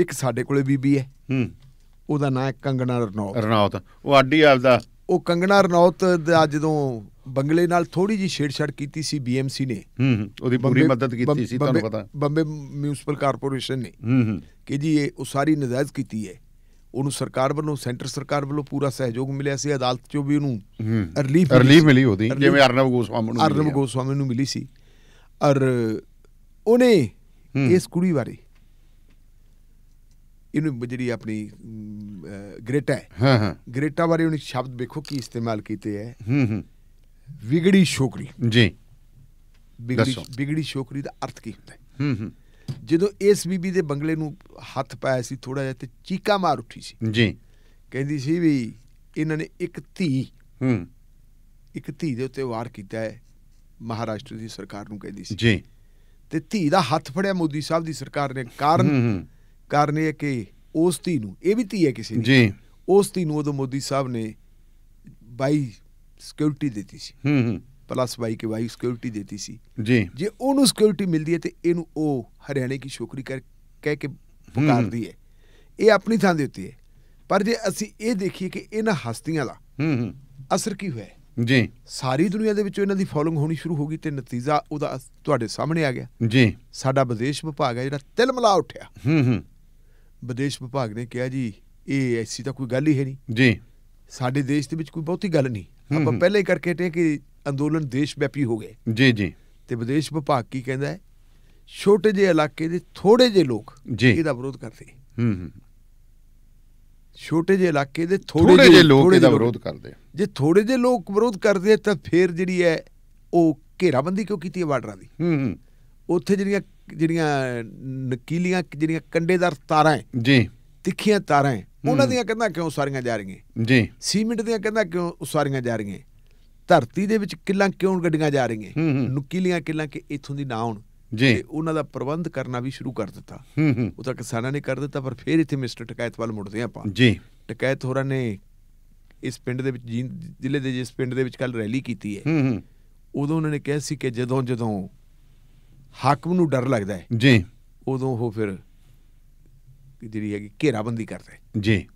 ਇੱਕ ਸਾਡੇ ਕੋਲੇ ਬੀਬੀ ਹੈ ਹੂੰ ਉਹਦਾ ਨਾਂ ਹੈ ਕੰਗਣਾ ਰਣੌਤ ਰਣੌਤ ਉਹ ਆਡੀ ਆਪਦਾ ਉਹ ਕੰਗਣਾ ਰਣੌਤ ਦਾ ਜਦੋਂ ਬੰਗਲੇ ਨਾਲ ਥੋੜੀ ਜੀ ਛੇੜਛਾੜ ਕੀਤੀ ਸੀ ਬੀਐਮਸੀ ਨੇ ਹੂੰ ਉਹਦੀ ਪੂਰੀ ਮਦਦ ਕੀਤੀ ਸੀ ਤੁਹਾਨੂੰ ਪਤਾ ਬੰਬੇ ਮਿਊਨਿਸਪਲ ਕਾਰਪੋਰੇਸ਼ਨ ਨੇ ਹੂੰ ਕਿ ਜੀ ਇਹ ਉਹ ਸਾਰੀ ਨਜਾਇਜ਼ ਕੀਤੀ ਹੈ ਉਹਨੂੰ ਸਰਕਾਰ ਵੱਲੋਂ ਸੈਂਟਰ ਸਰਕਾਰ ਵੱਲੋਂ ਪੂਰਾ ਸਹਿਯੋਗ ਮਿਲਿਆ ਸੀ ਅਦਾਲਤ 'ਚੋਂ ਵੀ ਉਹਨੂੰ ਰਿਲੀਫ ਰਿਲੀਫ ਮਿਲੀ ਉਹਦੀ ਜਿਵੇਂ ਅਰਨਵ ਗੋਸਵਾਮੀ ਨੂੰ ਅਰਨਵ ਗੋਸਵਾਮੀ ਨੂੰ ਮਿਲੀ ਸੀ ਔਰ ਉਹਨੇ ਇਸ ਕੁੜੀ ਬਾਰੇ ਇਹਨੂੰ ਜਿਹੜੀ ਆਪਣੀ ਗ੍ਰੇਟਾ ਹੈ ਹਾਂ ਹਾਂ ਗ੍ਰੇਟਾ ਬਾਰੇ ਉਹਨੇ ਸ਼ਬਦ ਵੇਖੋ ਕੀ ਇਸਤੇਮਾਲ ਕੀਤੇ ਹੈ ਹੂੰ ਹੂੰ ਵਿਗੜੀ ਛੋਕਰੀ ਜੀ ਬਿਗੜੀ ਬਿਗੜੀ ਛੋਕਰੀ ਦਾ ਅਰਥ ਕੀ ਹੁੰਦਾ ਹੈ ਹੂੰ ਹੂੰ ਜਦੋਂ ਇਸ ਬੀਬੀ ਦੇ ਬੰਗਲੇ ਨੂੰ ਹੱਥ ਪਾਇਆ ਸੀ ਥੋੜਾ ਜਿਹਾ ਤੇ ਚੀਕਾ ਮਾਰ ਉੱਠੀ ਸੀ ਜੀ ਕਹਿੰਦੀ ਸੀ ਵੀ ਇਹਨਾਂ ਨੇ ਇੱਕ ਧੀ ਹੂੰ ਇੱਕ ਧੀ ਦੇ ਉੱਤੇ ਵਾਰ ਕੀਤਾ ਹੈ ਮਹਾਰਾਸ਼ਟਰ ਦੀ ਸਰਕਾਰ ਨੂੰ ਕਹਿੰਦੀ ਸੀ ਜੀ ਤੇ ਧੀ ਦਾ ਹੱਥ ਫੜਿਆ ਮੋਦੀ ਸਾਹਿਬ ਦੀ ਸਰਕਾਰ ਨੇ ਕਾਰਨ ਕਾਰਨ ਇਹ ਕਿ ਉਸ ਧੀ ਨੂੰ ਇਹ ਵੀ ਧੀ ਹੈ ਕਿਸੇ ਦੀ ਜੀ ਉਸ ਧੀ ਨੂੰ ਉਦੋਂ ਮੋਦੀ ਸਾਹਿਬ ਨੇ 22 ਸਿਕਿਉਰਿਟੀ ਦਿੱਤੀ ਸੀ ਹੂੰ ਹੂੰ ਪਲੱਸ ਵਾਈ ਕੇ ਵਾਈ ਸਿਕਿਉਰਿਟੀ ਦਿੱਤੀ ਸੀ ਜੀ ਜੇ ਉਹਨੂੰ ਸਿਕਿਉਰਿਟੀ ਮਿਲਦੀ ਹੈ ਤੇ ਇਹਨੂੰ ਉਹ ਹਰਿਆਣੇ ਦੀ ਸ਼ੋਕਰੀ ਕਰ ਕਹਿ ਕੇ ਪੁਕਾਰਦੀ ਹੈ ਇਹ ਆਪਣੀ ਥਾਂ ਦੇ ਉੱਤੇ ਹੈ ਪਰ ਜੇ ਅਸੀਂ ਇਹ ਦੇਖੀਏ ਕਿ ਇਹਨਾਂ ਹਸਤੀਆਂ ਦਾ ਹੂੰ ਹੂੰ ਅਸਰ ਕੀ ਹੋਇਆ ਜੀ ਸਾਰੀ ਦੁਨੀਆ ਦੇ ਵਿੱਚੋਂ ਇਹਨਾਂ ਦੀ ਫੋਲੋਇੰਗ ਹੋਣੀ ਸ਼ੁਰੂ ਹੋ ਗਈ ਤੇ ਨਤੀਜਾ ਉਹਦਾ ਤੁਹਾਡੇ ਸਾਹਮਣੇ ਆ ਗਿਆ ਜੀ ਸਾਡਾ ਵਿਦੇਸ਼ ਵਿਭਾਗ ਹੈ ਜਿਹੜਾ ਤਿਲ ਮਲਾ ਉੱਠਿਆ ਹੂੰ ਹੂੰ ਵਿਦੇਸ਼ ਵਿਭਾਗ ਨੇ ਕਿਹਾ ਜੀ ਇਹ ਐਸੀ ਤਾਂ ਕੋਈ ਗੱਲ ਹੀ ਹੈ ਨਹੀਂ ਜੀ ਸਾਡੇ ਦੇਸ਼ ਦੇ ਵਿੱਚ ਕੋਈ ਬਹੁਤੀ ਗੱਲ ਨਹੀਂ ਆਪਾਂ ਪਹਿਲੇ ਹੀ ਕਰਕੇ ਟੇ ਕਿ ਅੰਦੋਲਨ ਦੇਸ਼ ਵਿਆਪੀ ਹੋ ਗਏ ਜੀ ਜੀ ਤੇ ਵਿਦੇਸ਼ ਵਿਭਾਗ ਕੀ ਕਹਿੰਦਾ ਹੈ ਛੋਟੇ ਜਿਹੇ ਇਲਾਕੇ ਦੇ ਥੋੜੇ ਜਿਹੇ ਲੋਕ ਇਹਦਾ ਵਿਰੋਧ ਕਰਦੇ ਹੂੰ ਹੂੰ ਛੋਟੇ ਜਿਹੇ ਇਲਾਕੇ ਦੇ ਥੋੜੇ ਜਿਹੇ ਲੋਕ ਇਹਦਾ ਵਿਰੋਧ ਕਰਦੇ ਜੇ ਥੋੜੇ ਜਿਹੇ ਲੋਕ ਵਿਰੋਧ ਕਰਦੇ ਤਾਂ ਫੇਰ ਜਿਹੜੀ ਹੈ ਉਹ ਘੇਰਾਬੰਦੀ ਕਿਉਂ ਕੀਤੀ ਹੈ ਬਾਰਡਰਾਂ ਦੀ ਹੂੰ ਹੂੰ ਉੱਥੇ ਜਿਹੜੀਆਂ ਜਿਹੜੀਆਂ ਨਕੀਲੀਆਂ ਜਿਹੜੀਆਂ ਕੰਡੇਦਾਰ ਤਾਰਾਂ ਹੈ ਜੀ ਤਿੱਖੀਆਂ ਤਾਰਾਂ ਉਹਨਾਂ ਦੀਆਂ ਕਹਿੰਦਾ ਕਿਉਂ ਉਸਾਰੀਆਂ ਜਾ ਰਹੀਆਂ ਜੀ ਸੀਮਿੰਟ ਦੀਆਂ ਕਹਿੰਦਾ ਕਿਉਂ ਉਸਾਰੀਆਂ ਜਾ ਰਹੀਆਂ ਧਰਤੀ ਦੇ ਵਿੱਚ ਕਿੱਲਾਂ ਕਿਉਂ ਗੱਡੀਆਂ ਜਾ ਰਹੀਆਂ ਨੁਕੀਲੀਆਂ ਕਿੱਲਾਂ ਕਿ ਇਥੋਂ ਦੀ ਨਾ ਹੋਣ ਜੀ ਉਹਨਾਂ ਦਾ ਪ੍ਰਬੰਧ ਕਰਨਾ ਵੀ ਸ਼ੁਰੂ ਕਰ ਦਿੱਤਾ ਉਹ ਤਾਂ ਕਿਸਾਨਾਂ ਨੇ ਕਰ ਦਿੱਤਾ ਪਰ ਫਿਰ ਇੱਥੇ ਮਿਸਟਰ ਟਕਾਇਤ ਵੱਲ ਮੁੜਦੇ ਆਪਾਂ ਜੀ ਟਕੈਤ ਹੋਰਾਂ ਨੇ ਇਸ ਪਿੰਡ ਦੇ ਵਿੱਚ ਜ਼ਿਲ੍ਹੇ ਦੇ ਜਿਸ ਪਿੰਡ ਦੇ ਵਿੱਚ ਕੱਲ ਰੈਲੀ ਕੀਤੀ ਹੈ ਉਦੋਂ ਉਹਨਾਂ ਨੇ ਕਿਹਾ ਸੀ ਕਿ ਜਦੋਂ ਜਦੋਂ ਹਾਕਮ ਨੂੰ ਡਰ ਲੱਗਦਾ ਹੈ ਜੀ ਉਦੋਂ ਉਹ ਫਿਰ ਜਿਹੜੀ ਹੈਗੀ ਘੇਰਾਬੰਦੀ ਕਰ ਰਹੇ ਜੀ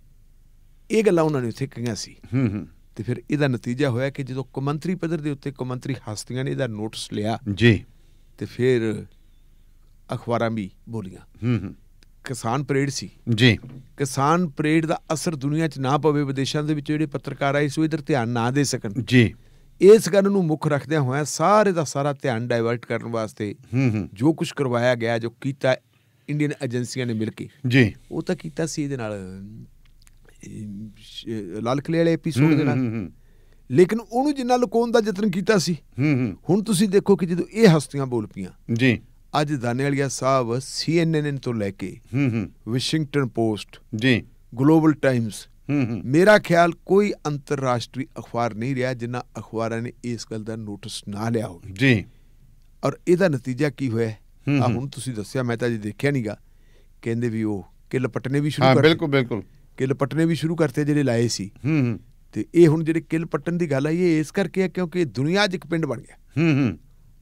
ਇਹ ਗੱਲਾਂ ਉਹਨਾਂ ਨੇ ਉੱਥੇ ਕਹੀਆਂ ਸੀ ਹੂੰ ਹੂੰ ਤੇ ਫਿਰ ਇਹਦਾ ਨਤੀਜਾ ਹੋਇਆ ਕਿ ਜਦੋਂ ਕਮੰਤਰੀ ਪੱਧਰ ਦੇ ਉੱਤੇ ਕਮੰਤਰੀ ਹਸਤੀਆਂ ਨੇ ਇਹਦਾ ਨੋਟਿਸ ਲਿਆ ਜੀ ਤੇ ਫਿਰ ਅਖਬਾਰਾਂ ਵੀ ਬੋਲੀਆਂ ਹੂੰ ਹੂੰ ਕਿਸਾਨ ਪਰੇਡ ਸੀ ਜੀ ਕਿਸਾਨ ਪਰੇਡ ਦਾ ਅਸਰ ਦੁਨੀਆ 'ਚ ਨਾ ਪਵੇ ਵਿਦੇਸ਼ਾਂ ਦੇ ਵਿੱਚ ਜਿਹੜੇ ਪੱਤਰਕਾਰ ਆਏ ਸੋ ਇਧਰ ਧਿਆਨ ਨਾ ਦੇ ਸਕਣ ਜੀ ਇਸ ਗੱਲ ਨੂੰ ਮੁੱਖ ਰੱਖਦਿਆਂ ਹੋਇਆ ਸਾਰੇ ਦਾ ਸਾਰਾ ਧਿਆਨ ਡਾਇਵਰਟ ਕਰਨ ਵਾਸਤੇ ਹੂੰ ਹੂੰ ਜੋ ਕੁਝ ਕਰਵਾਇਆ ਗਿਆ ਜੋ ਕੀਤਾ ਇੰਡੀਅਨ ਏਜੰਸੀਆਂ ਨੇ ਮਿਲ ਕੇ ਜੀ ਉਹ ਤਾਂ ਕੀਤਾ ਸੀ ਇਹਦੇ ਨਾਲ ਲਾਲ ਕਿਲੇ ਵਾਲੇ ਐਪੀਸੋਡ ਦੇ ਨਾਲ ਲੇਕਿਨ ਉਹਨੂੰ ਜਿੰਨਾ ਲੁਕਾਉਣ ਦਾ ਯਤਨ ਕੀਤਾ ਸੀ ਹੁਣ ਤੁਸੀਂ ਦੇਖੋ ਕਿ ਜਦੋਂ ਇਹ ਹਸਤੀਆਂ ਬੋਲ ਪੀਆਂ ਜੀ ਅੱਜ ਦਾਨੇਵਾਲੀਆ ਸਾਹਿਬ ਸੀਐਨਐਨ ਤੋਂ ਲੈ ਕੇ ਵਾਸ਼ਿੰਗਟਨ ਪੋਸਟ ਜੀ ਗਲੋਬਲ ਟਾਈਮਸ ਮੇਰਾ ਖਿਆਲ ਕੋਈ ਅੰਤਰਰਾਸ਼ਟਰੀ ਅਖਬਾਰ ਨਹੀਂ ਰਿਹਾ ਜਿੰਨਾ ਅਖਬਾਰਾਂ ਨੇ ਇਸ ਗੱਲ ਦਾ ਨੋਟਿਸ ਨਾ ਲਿਆ ਹੋਵੇ ਜੀ ਔਰ ਇਹਦਾ ਨਤੀਜਾ ਕੀ ਹੋਇਆ ਆ ਹੁਣ ਤੁਸੀਂ ਦੱਸਿਆ ਮੈਂ ਤਾਂ ਜੀ ਦੇਖਿਆ ਨਹੀਂਗਾ ਕਹਿੰਦੇ ਵੀ ਉਹ ਕਿੱਲ ਪਟਨੇ ਵੀ ਸ਼ੁਰੂ ਕਰ ਹਾਂ ਬਿਲਕੁਲ ਬਿਲਕੁਲ ਕਿੱਲ ਪਟਨੇ ਵੀ ਸ਼ੁਰੂ ਕਰਤੇ ਜਿਹੜੇ ਲਾਏ ਸੀ ਹੂੰ ਹੂੰ ਤੇ ਇਹ ਹੁਣ ਜਿਹੜੇ ਕਿੱਲ ਪਟਨ ਦੀ ਗੱਲ ਆਈ ਇਹ ਇਸ ਕਰਕੇ ਆ ਕਿਉਂਕਿ ਦੁਨੀਆ 'ਚ ਇੱਕ ਪਿੰਡ ਬਣ ਗਿਆ ਹੂੰ ਹੂੰ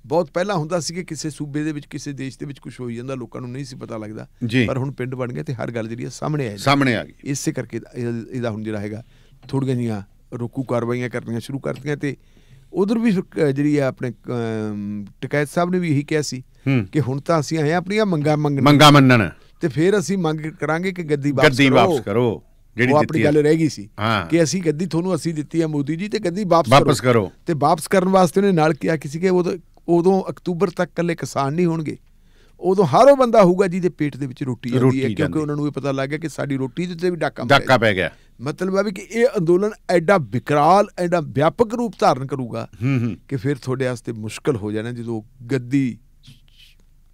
ਬਹੁਤ ਪਹਿਲਾਂ ਹੁੰਦਾ ਸੀ ਕਿ ਕਿਸੇ ਸੂਬੇ ਦੇ ਵਿੱਚ ਕਿਸੇ ਦੇਸ਼ ਦੇ ਵਿੱਚ ਕੁਝ ਹੋਈ ਜਾਂਦਾ ਲੋਕਾਂ ਨੂੰ ਨਹੀਂ ਸੀ ਪਤਾ ਲੱਗਦਾ ਪਰ ਹੁਣ ਪਿੰਡ ਬਣ ਗਏ ਤੇ ਹਰ ਗੱਲ ਜਿਹੜੀ ਆ ਸਾਹਮਣੇ ਆ ਸਾਹਮਣੇ ਆ ਗਈ ਇਸੇ ਕਰਕੇ ਇਹਦਾ ਹੁਣ ਜਿਹੜਾ ਹੈਗਾ ਥੋੜੀਆਂ ਜੀਆਂ ਰੋਕੂ ਕਾਰਵਾਈਆਂ ਕਰਨੀਆਂ ਸ਼ੁਰੂ ਕਰਤੀਆਂ ਤੇ ਉਧਰ ਵੀ ਜਿਹੜੀ ਆ ਆਪਣੇ ਟਿਕੈਤ ਸਾਹਿਬ ਨੇ ਵੀ ਇਹੀ ਕਿਹਾ ਸੀ ਕਿ ਹੁਣ ਤਾਂ ਅਸੀਂ ਆਏ ਆਪਣੀਆਂ ਮੰਗਾ ਮੰਗਣ ਮੰਗਾ ਮੰਨਣ ਤੇ ਫਿਰ ਅਸੀਂ ਮੰਗ ਕਰਾਂਗੇ ਕਿ ਗੱਦੀ ਵਾਪਸ ਕਰੋ ਗੱਦੀ ਵਾਪਸ ਕਰੋ ਜਿਹੜੀ ਦਿੱਤੀ ਉਹ ਆਪਣੀ ਗੱਲ ਰਹਿ ਗਈ ਸੀ ਕਿ ਅਸੀਂ ਗੱਦੀ ਤੁਹਾਨੂੰ ਅਸੀਂ ਦਿੱਤੀ ਹੈ ਮੋਦੀ ਜੀ ਤੇ ਗੱਦੀ ਵਾਪਸ ਕਰੋ ਵਾਪਸ ਕਰੋ ਤੇ ਵਾਪਸ ਕਰਨ ਵਾਸਤੇ ਉਹਨੇ ਨਾਲ ਕਿਹਾ ਕਿਸੇ ਕਿ ਉਦੋਂ ਅਕਤੂਬਰ ਤੱਕ ਕੱਲੇ ਕਿਸਾਨ ਨਹੀਂ ਹੋਣਗੇ ਉਦੋਂ ਹਰ ਉਹ ਬੰਦਾ ਹੋਊਗਾ ਜਿਹਦੇ ਪੇਟ ਦੇ ਵਿੱਚ ਰੋਟੀ ਆਉਂਦੀ ਹੈ ਕਿਉਂਕਿ ਉਹਨਾਂ ਨੂੰ ਇਹ ਪਤਾ ਲੱਗ ਗਿਆ ਕਿ ਸਾਡੀ ਰੋਟੀ ਦੇ ਉੱਤੇ ਵੀ ਡਾਕਾ ਡਾਕਾ ਪੈ ਗਿਆ ਮਤਲਬ ਆ ਵੀ ਕਿ ਇਹ ਅੰਦੋਲਨ ਐਡਾ ਵਿਕਰਾਲ ਐਡਾ ਵਿਆਪਕ ਰੂਪ ਧਾਰਨ ਕਰੂਗਾ ਕਿ ਫਿਰ ਤੁਹਾਡੇ ਵਾਸਤੇ ਮੁਸ਼ਕਲ ਹੋ ਜਾਣਾ ਜਦੋਂ ਗੱਦੀ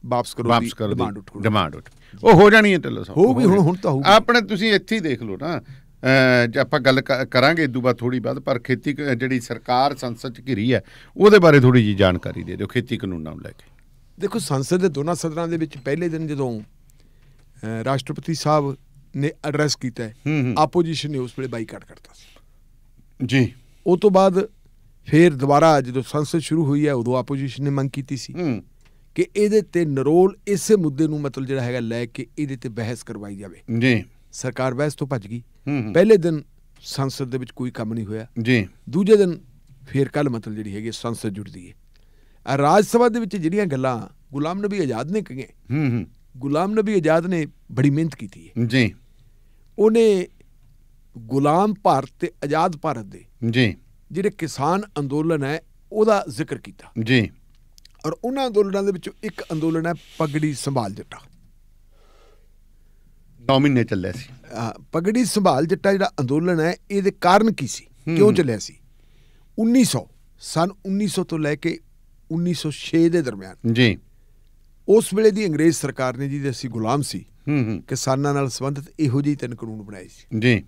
ਵਾਪਸ ਕਰੋ ਦੀ ਡਿਮਾਂਡ ਉੱਠੂ ਡਿਮਾਂਡ ਉੱਠ ਉਹ ਹੋ ਜਾਣੀ ਹੈ ਟੱਲਾ ਸਾਹਿਬ ਹੋ ਵੀ ਹੁਣ ਹੁਣ ਤਾਂ ਹੋਊਗਾ ਆਪਣੇ ਤੁਸੀਂ ਇੱਥੇ ਹੀ ਦੇਖ ਲਓ ਨਾ ਜੇ ਆਪਾਂ ਗੱਲ ਕਰਾਂਗੇ ਇਦੋਂ ਬਾਅਦ ਥੋੜੀ ਬਾਅਦ ਪਰ ਖੇਤੀ ਜਿਹੜੀ ਸਰਕਾਰ ਸੰਸਦ ਚ ਘਿਰੀ ਹੈ ਉਹਦੇ ਬਾਰੇ ਥੋੜੀ ਜੀ ਜਾਣਕਾਰੀ ਦੇ ਦਿਓ ਖੇਤੀ ਕਾਨੂੰਨਾਂ ਨੂੰ ਲੈ ਕੇ ਦੇਖੋ ਸੰਸਦ ਦੇ ਦੋਨਾਂ ਸਦਨਾਂ ਦੇ ਵਿੱਚ ਪਹਿਲੇ ਦਿਨ ਜਦੋਂ ਰਾਸ਼ਟਰਪਤੀ ਸਾਹਿਬ ਨੇ ਐਡਰੈਸ ਕੀਤਾ ਆਪੋਜੀਸ਼ਨ ਨੇ ਉਸ ਵੇਲੇ ਬਾਈਕਾਟ ਕਰਤਾ ਸੀ ਜੀ ਉਸ ਤੋਂ ਬਾਅਦ ਫੇਰ ਦੁਬਾਰਾ ਜਦੋਂ ਸੰਸਦ ਸ਼ੁਰੂ ਹੋਈ ਹੈ ਉਦੋਂ ਆਪੋਜੀਸ਼ਨ ਨੇ ਮੰਗ ਕੀਤੀ ਸੀ ਕਿ ਇਹਦੇ ਤੇ ਨਰੋਲ ਇਸੇ ਮੁੱਦੇ ਨੂੰ ਮਤਲਬ ਜਿਹੜਾ ਹੈਗਾ ਲੈ ਕੇ ਇਹਦੇ ਤੇ ਬਹਿਸ ਕਰਵਾਈ ਜਾਵੇ ਜੀ ਸਰਕਾਰ ਬਹਿਸ ਤੋਂ ਭੱਜ ਗਈ ਪਹਿਲੇ ਦਿਨ ਸੰਸਦ ਦੇ ਵਿੱਚ ਕੋਈ ਕੰਮ ਨਹੀਂ ਹੋਇਆ ਜੀ ਦੂਜੇ ਦਿਨ ਫੇਰ ਕੱਲ ਮਤਲਬ ਜਿਹੜੀ ਹੈਗੀ ਸੰਸਦ ਜੁੜਦੀ ਹੈ ਰਾਜ ਸਭਾ ਦੇ ਵਿੱਚ ਜਿਹੜੀਆਂ ਗੱਲਾਂ ਗੁਲਾਮ ਨਬੀ ਆਜ਼ਾਦ ਨੇ ਕਹੀਆਂ ਹੂੰ ਹੂੰ ਗੁਲਾਮ ਨਬੀ ਆਜ਼ਾਦ ਨੇ ਬੜੀ ਮਿਹਨਤ ਕੀਤੀ ਹੈ ਜੀ ਉਹਨੇ ਗੁਲਾਮ ਭਾਰਤ ਤੇ ਆਜ਼ਾਦ ਭਾਰਤ ਦੇ ਜੀ ਜਿਹੜੇ ਕਿਸਾਨ ਅੰਦੋਲਨ ਹੈ ਉਹਦਾ ਜ਼ਿਕਰ ਕੀਤਾ ਜੀ ਔਰ ਉਹਨਾਂ ਅੰਦੋਲਨਾਂ ਦੇ ਵਿੱਚੋਂ ਇੱਕ ਅੰਦੋਲਨ ਹੈ ਪਗੜੀ ਸੰਭਾਲ ਜੱਟਾ ਡੋਮੀਨੇ ਚੱਲਿਆ ਸੀ ਪਗੜੀ ਸੰਭਾਲ ਜੱਟਾ ਜਿਹੜਾ ਅੰਦੋਲਨ ਹੈ ਇਹਦੇ ਕਾਰਨ ਕੀ ਸੀ ਕਿਉਂ ਚੱਲਿਆ ਸੀ 1900 ਸਨ 1900 ਤੋਂ ਲੈ ਕੇ 1906 ਦੇ ਦਰਮਿਆਨ ਜੀ ਉਸ ਵੇਲੇ ਦੀ ਅੰਗਰੇਜ਼ ਸਰਕਾਰ ਨੇ ਜਿਹਦੇ ਅਸੀਂ ਗੁਲਾਮ ਸੀ ਹੂੰ ਹੂੰ ਕਿਸਾਨਾਂ ਨਾਲ ਸੰਬੰਧਿਤ ਇਹੋ ਜਿਹੇ ਤਿੰਨ ਕਾਨੂੰਨ ਬਣਾਏ ਸੀ ਜੀ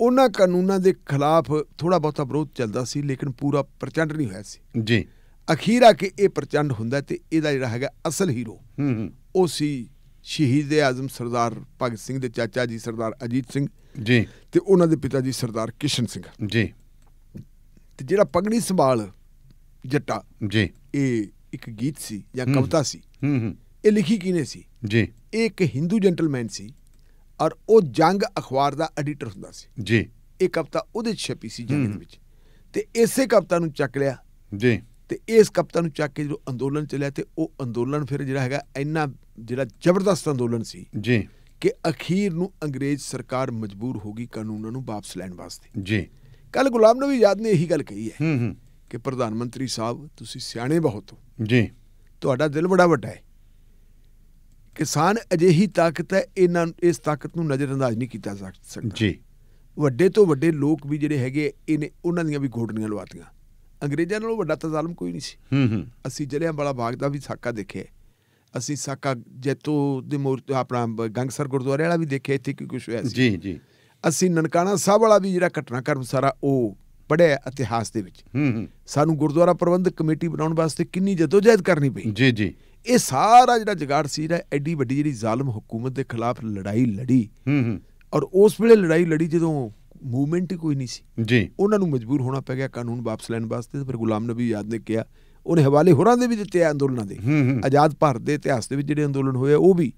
ਉਹਨਾਂ ਕਾਨੂੰਨਾਂ ਦੇ ਖਿਲਾਫ ਥੋੜਾ ਬਹੁਤਾ ਵਿਰੋਧ ਚੱਲਦਾ ਸੀ ਲੇਕਿਨ ਪੂਰਾ ਪ੍ਰਚੰਡ ਨਹੀਂ ਹੋਇਆ ਸੀ ਜੀ ਅਖੀਰ ਆ ਕੇ ਇਹ ਪ੍ਰਚੰਡ ਹੁੰਦਾ ਤੇ ਇਹਦਾ ਜਿਹੜਾ ਹੈਗਾ ਅਸਲ ਹੀਰੋ ਹੂੰ ਹੂੰ ਉਹ ਸੀ ਸ਼ਹੀਦ ਆਜ਼ਮ ਸਰਦਾਰ ਭਗਤ ਸਿੰਘ ਦੇ ਚਾਚਾ ਜੀ ਸਰਦਾਰ ਅਜੀਤ ਸਿੰਘ ਜੀ ਤੇ ਉਹਨਾਂ ਦੇ ਪਿਤਾ ਜੀ ਸਰਦਾਰ ਕਿਸ਼ਨ ਸਿੰਘ ਜੀ ਤੇ ਜਿਹੜਾ ਪਗੜੀ ਸੰਭਾਲ ਜੱਟਾ ਜੀ ਇਹ ਇੱਕ ਗੀਤ ਸੀ ਜਾਂ ਕਵਿਤਾ ਸੀ ਹੂੰ ਹੂੰ ਇਹ ਲਿਖੀ ਕਿਨੇ ਸੀ ਜੀ ਇੱਕ ਹਿੰਦੂ ਜੈਂਟਲਮੈਨ ਸੀ ਔਰ ਉਹ ਜੰਗ ਅਖਬਾਰ ਦਾ ਐਡੀਟਰ ਹੁੰਦਾ ਸੀ ਜੀ ਇਹ ਕਵਿਤਾ ਉਹਦੇ ਛਪੀ ਸੀ ਜੰਗ ਦੇ ਵਿੱਚ ਤੇ ਇਸੇ ਕਵਿਤਾ ਨੂੰ ਚੱਕ ਲਿਆ ਜੀ ਤੇ ਇਸ ਕਵਿਤਾ ਨੂੰ ਚੱਕ ਕੇ ਜਦੋਂ ਅੰਦੋਲਨ ਚੱਲਿਆ ਤੇ ਉਹ ਅੰਦੋਲਨ ਫਿਰ ਜਿਹੜਾ ਹੈਗਾ ਇੰਨਾ ਜਿਹੜਾ ਜ਼ਬਰਦਸਤ ਅੰਦੋਲਨ ਸੀ ਜੀ ਕਿ ਅਖੀਰ ਨੂੰ ਅੰਗਰੇਜ਼ ਸਰਕਾਰ ਮਜਬੂਰ ਹੋ ਗਈ ਕਾਨੂੰਨਾਂ ਨੂੰ ਵਾਪਸ ਲੈਣ ਵਾਸਤੇ ਜੀ ਕੱਲ ਗੁਲਾਮ ਨਵੀ ਯਾਦ ਨੇ ਇਹੀ ਗੱਲ ਕਹੀ ਹੈ ਹੂੰ ਹੂੰ ਕਿ ਪ੍ਰਧਾਨ ਮੰਤਰੀ ਸਾਹਿਬ ਤੁਸੀਂ ਸਿਆਣੇ ਬਹੁਤ ਹੋ ਜੀ ਤੁਹਾਡਾ ਦਿਲ ਬੜਾ ਵੱਡਾ ਹੈ ਕਿਸਾਨ ਅਜਿਹੀ ਤਾਕਤ ਹੈ ਇਹਨਾਂ ਇਸ ਤਾਕਤ ਨੂੰ ਨਜ਼ਰਅੰਦਾਜ਼ ਨਹੀਂ ਕੀਤਾ ਜਾ ਸਕਦਾ ਜੀ ਵੱਡੇ ਤੋਂ ਵੱਡੇ ਲੋਕ ਵੀ ਜਿਹੜੇ ਹੈਗੇ ਇਹਨੇ ਉਹਨਾਂ ਦੀਆਂ ਵੀ ਘੋਟਣੀਆਂ ਲਵਾਤੀਆਂ ਅੰਗਰੇਜ਼ਾਂ ਨਾਲੋਂ ਵੱਡਾ ਤਜ਼ਾਲਮ ਕੋਈ ਨਹੀਂ ਸੀ ਹੂੰ ਹੂੰ ਅਸੀਂ ਜਲਿਆਂ ਵਾਲਾ ਬਾਗ ਦਾ ਵੀ ਸਾਕਾ ਦੇਖਿਆ ਅਸੀਂ ਸਾਕਾ ਜੈਤੋ ਦੇ ਮੂਰਤ ਆਪਣਾ ਗੰਗਸਰ ਗੁਰਦੁਆਰੇ ਵਾਲਾ ਵੀ ਦੇਖਿਆ ਇੱਥੇ ਕੀ ਕੁਝ ਹੋਇਆ ਸੀ ਜੀ ਜੀ ਅਸੀਂ ਨਨਕਾਣਾ ਸਾਹਿਬ ਵਾਲਾ ਵੀ ਜਿਹੜਾ ਕਰਮ ਸਾਰਾ ਉਹ ਪੜਿਆ ਇਤਿਹਾਸ ਦੇ ਵਿੱਚ ਸਾਨੂੰ ਗੁਰਦੁਆਰਾ ਪ੍ਰਬੰਧਕ ਕਮੇਟੀ ਬਣਾਉਣ ਵਾਸਤੇ ਕਿੰਨੀ ਜਦੋਜਹਿਦ ਕਰਨੀ ਪਈ ਜੀ ਜੀ ਇਹ ਸਾਰਾ ਜਿਹੜਾ ਜਗਾੜ ਸੀ ਜਿਹੜਾ ਐਡੀ ਵੱਡੀ ਜਿਹੜੀ ਜ਼ਾਲਮ ਹਕੂਮਤ ਦੇ ਖਿਲਾਫ ਲੜਾਈ ਲੜੀ ਔਰ ਉਸ ਵੇਲੇ ਲੜਾਈ ਲੜੀ ਜਦੋਂ ਮੂਵਮੈਂਟ ਹੀ ਕੋਈ ਨਹੀਂ ਸੀ ਜੀ ਉਹਨਾਂ ਨੂੰ ਮਜਬੂਰ ਹੋਣਾ ਪੈ ਗਿਆ ਕਾਨੂੰਨ ਵਾਪਸ ਲੈਣ ਵਾਸਤੇ ਫਿਰ ਗੁਲਾਮ ਨਬੀ ਯਾਦ ਨੇ ਕਿਹਾ ਉਹਨੇ ਹਵਾਲੇ ਹੋਰਾਂ ਦੇ ਵੀ ਦਿੱਤੇ ਆ ਅੰਦੋਲਨਾਂ ਦੇ ਆਜ਼ਾਦ ਭਾਰਤ ਦੇ ਇਤਿਹਾਸ ਦੇ ਵਿੱਚ ਜਿਹੜੇ ਅੰਦੋਲਨ ਹੋਏ ਉਹ ਵੀ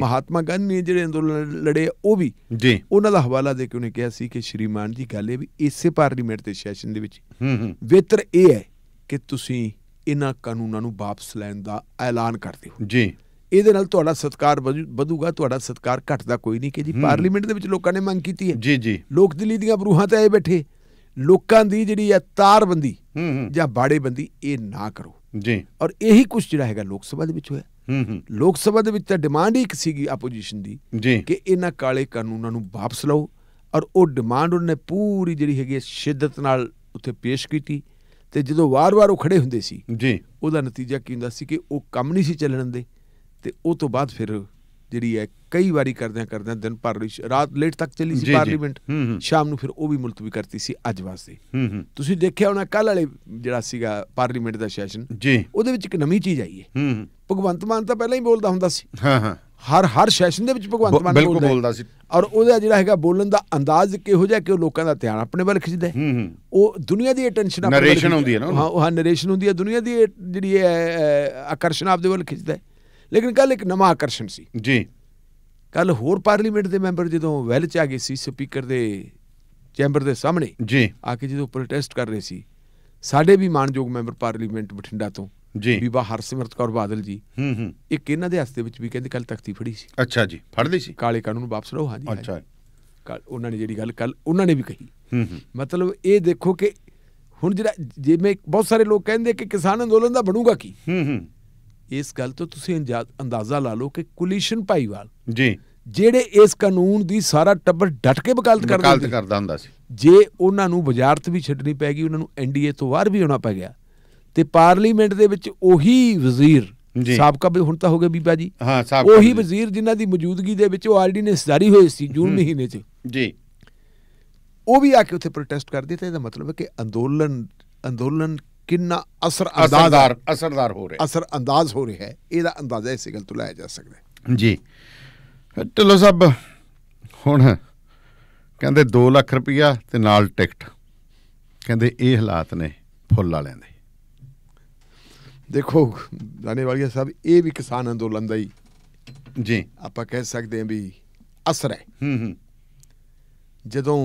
ਮਹਾਤਮਾ ਗਾਂਧੀ ਨੇ ਜਿਹੜੇ ਅੰਦੋਲਨ ਲੜੇ ਉਹ ਵੀ ਜੀ ਉਹਨਾਂ ਦਾ ਹਵਾਲਾ ਦੇ ਕੇ ਉਹਨੇ ਕਿਹਾ ਸੀ ਕਿ ਸ਼੍ਰੀਮਾਨ ਜੀ ਗੱਲ ਇਹ ਵੀ ਇਸੇ ਪਾਰਲੀਮੈਂਟ ਦੇ ਸੈਸ਼ਨ ਦੇ ਵਿੱਚ ਬਿਹਤਰ ਇਹ ਹੈ ਕਿ ਤੁਸੀਂ ਇਹਨਾਂ ਕਾਨੂੰਨਾਂ ਨੂੰ ਵਾਪਸ ਲੈਣ ਦਾ ਐਲਾਨ ਕਰਦੇ ਹੋ ਜੀ ਇਹਦੇ ਨਾਲ ਤੁਹਾਡਾ ਸਤਕਾਰ ਵਧੂਗਾ ਤੁਹਾਡਾ ਸਤਕਾਰ ਘਟਦਾ ਕੋਈ ਨਹੀਂ ਕਿ ਜੀ ਪਾਰਲੀਮੈਂਟ ਦੇ ਵਿੱਚ ਲੋਕਾਂ ਨੇ ਮੰਗ ਕੀਤੀ ਹੈ ਜੀ ਜੀ ਲੋਕ ਦਿੱਲੀ ਦੀਆਂ ਬਰੂਹਾਂ ਤੇ ਆਏ ਬੈਠੇ ਲੋਕਾਂ ਦੀ ਜਿਹੜੀ ਹੈ ਤਾਰਬੰਦੀ ਜਾਂ ਬਾੜੇਬੰਦੀ ਇਹ ਨਾ ਕਰੋ ਜੀ ਔਰ ਇਹੀ ਕੁਝ ਜਿਹੜਾ ਹੈਗਾ ਲੋਕ ਸਭਾ ਦੇ ਵਿੱਚ ਹੋਇਆ ਲੋਕ ਸਭਾ ਦੇ ਵਿੱਚ ਤਾਂ ਡਿਮਾਂਡ ਹੀ ਇੱਕ ਸੀਗੀ ਆਪੋਜੀਸ਼ਨ ਦੀ ਕਿ ਇਹਨਾਂ ਕਾਲੇ ਕਾਨੂੰਨਾਂ ਨੂੰ ਵਾਪਸ ਲਓ ਔਰ ਉਹ ਡਿਮਾਂਡ ਉਹਨੇ ਪੂਰੀ ਜਿਹੜੀ ਹੈਗੀ ਸ਼ਿੱਦਤ ਨਾਲ ਉੱਥੇ ਪੇਸ਼ ਕੀਤੀ ਤੇ ਜਦੋਂ ਵਾਰ-ਵਾਰ ਉਹ ਖੜੇ ਹੁੰਦੇ ਸੀ ਜੀ ਉਹਦਾ ਨਤੀਜਾ ਕੀ ਹੁੰਦਾ ਸੀ ਕਿ ਉਹ ਕੰਮ ਨਹੀਂ ਸੀ ਚੱਲਣ ਦੇ ਤੇ ਉਹ ਤੋਂ ਬਾਅਦ ਫਿਰ ਜਿਹੜੀ ਹੈ ਕਈ ਵਾਰੀ ਕਰਦਿਆਂ ਕਰਦਿਆਂ ਦਿਨ ਭਰ ਰਾਤ ਲੇਟ ਤੱਕ ਚੱਲੀ ਸੀ ਪਾਰਲੀਮੈਂਟ ਸ਼ਾਮ ਨੂੰ ਫਿਰ ਉਹ ਵੀ ਮੁਲਤਵੀ ਕਰਤੀ ਸੀ ਅੱਜ ਵਾਸਤੇ ਤੁਸੀਂ ਦੇਖਿਆ ਹੋਣਾ ਕੱਲ ਵਾਲੇ ਜਿਹੜਾ ਸੀਗਾ ਪਾਰਲੀਮੈਂਟ ਦਾ ਸੈਸ਼ਨ ਉਹਦੇ ਵਿੱਚ ਇੱਕ ਨਵੀਂ ਚੀਜ਼ ਆਈ ਹੈ ਭਗਵੰਤ ਮਾਨ ਤਾਂ ਪਹਿਲਾਂ ਹੀ ਬੋਲਦਾ ਹੁੰਦਾ ਸੀ ਹਾਂ ਹਾਂ ਹਰ ਹਰ ਸੈਸ਼ਨ ਦੇ ਵਿੱਚ ਭਗਵੰਤ ਮਾਨ ਬਿਲਕੁਲ ਬੋਲਦਾ ਸੀ ਔਰ ਉਹਦਾ ਜਿਹੜਾ ਹੈਗਾ ਬੋਲਣ ਦਾ ਅੰਦਾਜ਼ ਕਿਹੋ ਜਿਹਾ ਕਿ ਉਹ ਲੋਕਾਂ ਦਾ ਧਿਆਨ ਆਪਣੇ ਵੱਲ ਖਿੱਚਦਾ ਹੈ ਉਹ ਦੁਨੀਆ ਦੀ ਅਟੈਂਸ਼ਨ ਆਪਣੇ ਨਰੇਸ਼ਨ ਹੁੰਦੀ ਹੈ ਨਾ ਹਾਂ ਉਹ ਨਰੇਸ਼ਨ ਹੁੰਦੀ ਹੈ ਦੁਨੀਆ ਦੀ ਜਿਹੜੀ ਹੈ ਆਕਰਸ਼ਣ ਆਪਦੇ ਵੱਲ ਖਿੱਚਦਾ ਹੈ ਲੇਕਿਨ ਕੱਲ ਇੱਕ ਨਵਾਂ ਆਕਰਸ਼ਣ ਸੀ ਜੀ ਕੱਲ ਹੋਰ ਪਾਰਲੀਮੈਂਟ ਦੇ ਮੈਂਬਰ ਜਦੋਂ ਵੈਲ ਚ ਆ ਗਏ ਸੀ ਸਪੀਕਰ ਦੇ ਚੈਂਬਰ ਦੇ ਸਾਹਮਣੇ ਜੀ ਆ ਕੇ ਜਦੋਂ ਪ੍ਰੋਟੈਸਟ ਕਰ ਰਹੇ ਸੀ ਸਾਡੇ ਵੀ ਮਾਨਯੋਗ ਮੈਂਬਰ ਪਾਰਲੀਮੈਂਟ ਬਠਿੰਡਾ ਤੋਂ ਜੀ ਬੀਬਾ ਹਰਸਿਮਰਤ ਕੌਰ ਬਾਦਲ ਜੀ ਹੂੰ ਹੂੰ ਇੱਕ ਇਹਨਾਂ ਦੇ ਹਸਤੇ ਵਿੱਚ ਵੀ ਕਹਿੰਦੇ ਕੱਲ ਤਖਤੀ ਫੜੀ ਸੀ ਅੱਛਾ ਜੀ ਫੜ ਸੀ ਕਾਲੇ ਕਾਨੂੰਨ ਵਾਪਸ ਲਓ ਹਾਂ ਜੀ ਅੱਛਾ ਕੱਲ ਉਹਨਾਂ ਨੇ ਜਿਹੜੀ ਗੱਲ ਕੱਲ ਉਹਨਾਂ ਨੇ ਵੀ ਕਹੀ ਹੂੰ ਹੂੰ ਮਤਲਬ ਇਹ ਦੇਖੋ ਕਿ ਹੁਣ ਜਿਹੜਾ ਜਿਵੇਂ ਬਹੁਤ ਸਾਰੇ ਲੋਕ ਕਹਿੰਦੇ ਕਿ ਕਿਸਾਨ ਅੰਦੋਲਨ ਦਾ ਬਣੂਗਾ ਕੀ ਹੂੰ ਹੂੰ ਇਸ ਗੱਲ ਤੋਂ ਤੁਸੀਂ ਅੰਦਾਜ਼ਾ ਲਾ ਲਓ ਕਿ ਕੁਲੀਸ਼ਨ ਭਾਈਵਾਲ ਜੀ ਜਿਹੜੇ ਇਸ ਕਾਨੂੰਨ ਦੀ ਸਾਰਾ ਟੱਬਰ ਡਟ ਕੇ ਵਕਾਲਤ ਕਰਦਾ ਵਕਾਲਤ ਕਰਦਾ ਹੁੰਦਾ ਸੀ ਜੇ ਉਹਨਾਂ ਨੂੰ ਵਜ਼ਾਰਤ ਵੀ ਛੱਡਣੀ ਪੈ ਗਈ ਉਹਨਾਂ ਨੂੰ ਐਨਡੀਏ ਤੋਂ ਬਾਹਰ ਵੀ ਹੋਣਾ ਪੈ ਗਿਆ ਤੇ ਪਾਰਲੀਮੈਂਟ ਦੇ ਵਿੱਚ ਉਹੀ ਵਜ਼ੀਰ ਸਾਬਕਾ ਵੀ ਹੁਣ ਤਾਂ ਹੋ ਗਿਆ ਬੀਬਾ ਜੀ ਹਾਂ ਸਾਬਕਾ ਉਹੀ ਵਜ਼ੀਰ ਜਿਨ੍ਹਾਂ ਦੀ ਮੌਜੂਦਗੀ ਦੇ ਵਿੱਚ ਉਹ ਆਰਡੀਨੈਂਸ ਜਾਰੀ ਹੋਏ ਸੀ ਜੂਨ ਮਹੀਨੇ 'ਚ ਜੀ ਉਹ ਵੀ ਆ ਕੇ ਉੱਥੇ ਪ੍ਰੋਟੈਸਟ ਕਰਦੇ ਤੇ ਇਹਦਾ ਮਤਲਬ ਹੈ ਕਿ ਅੰਦੋਲਨ ਅੰਦੋਲਨ ਕਿੰਨਾ ਅਸਰ ਅਸਰਦਾਰ ਅਸਰਦਾਰ ਹੋ ਰਿਹਾ ਅਸਰ ਅੰਦਾਜ਼ ਹੋ ਰਿਹਾ ਹੈ ਇਹਦਾ ਅੰਦਾਜ਼ਾ ਇਸੇ ਗੱਲ ਤੋਂ ਲਾਇਆ ਜਾ ਸਕਦਾ ਜੀ ਚਲੋ ਸਭ ਹੁਣ ਕਹਿੰਦੇ 2 ਲੱਖ ਰੁਪਇਆ ਤੇ ਨਾਲ ਟਿਕਟ ਕਹਿੰਦੇ ਇਹ ਹਾਲਾਤ ਨੇ ਫੁੱਲ ਵਾਲਿਆਂ ਦੇ ਦੇਖੋ ਜਾਣੇ ਵਾਲੀਆ ਸਾਹਿਬ ਇਹ ਵੀ ਕਿਸਾਨ ਅੰਦੋਲਨ ਦਾ ਹੀ ਜੀ ਆਪਾਂ ਕਹਿ ਸਕਦੇ ਹਾਂ ਵੀ ਅਸਰ ਹੈ ਹੂੰ ਹੂੰ ਜਦੋਂ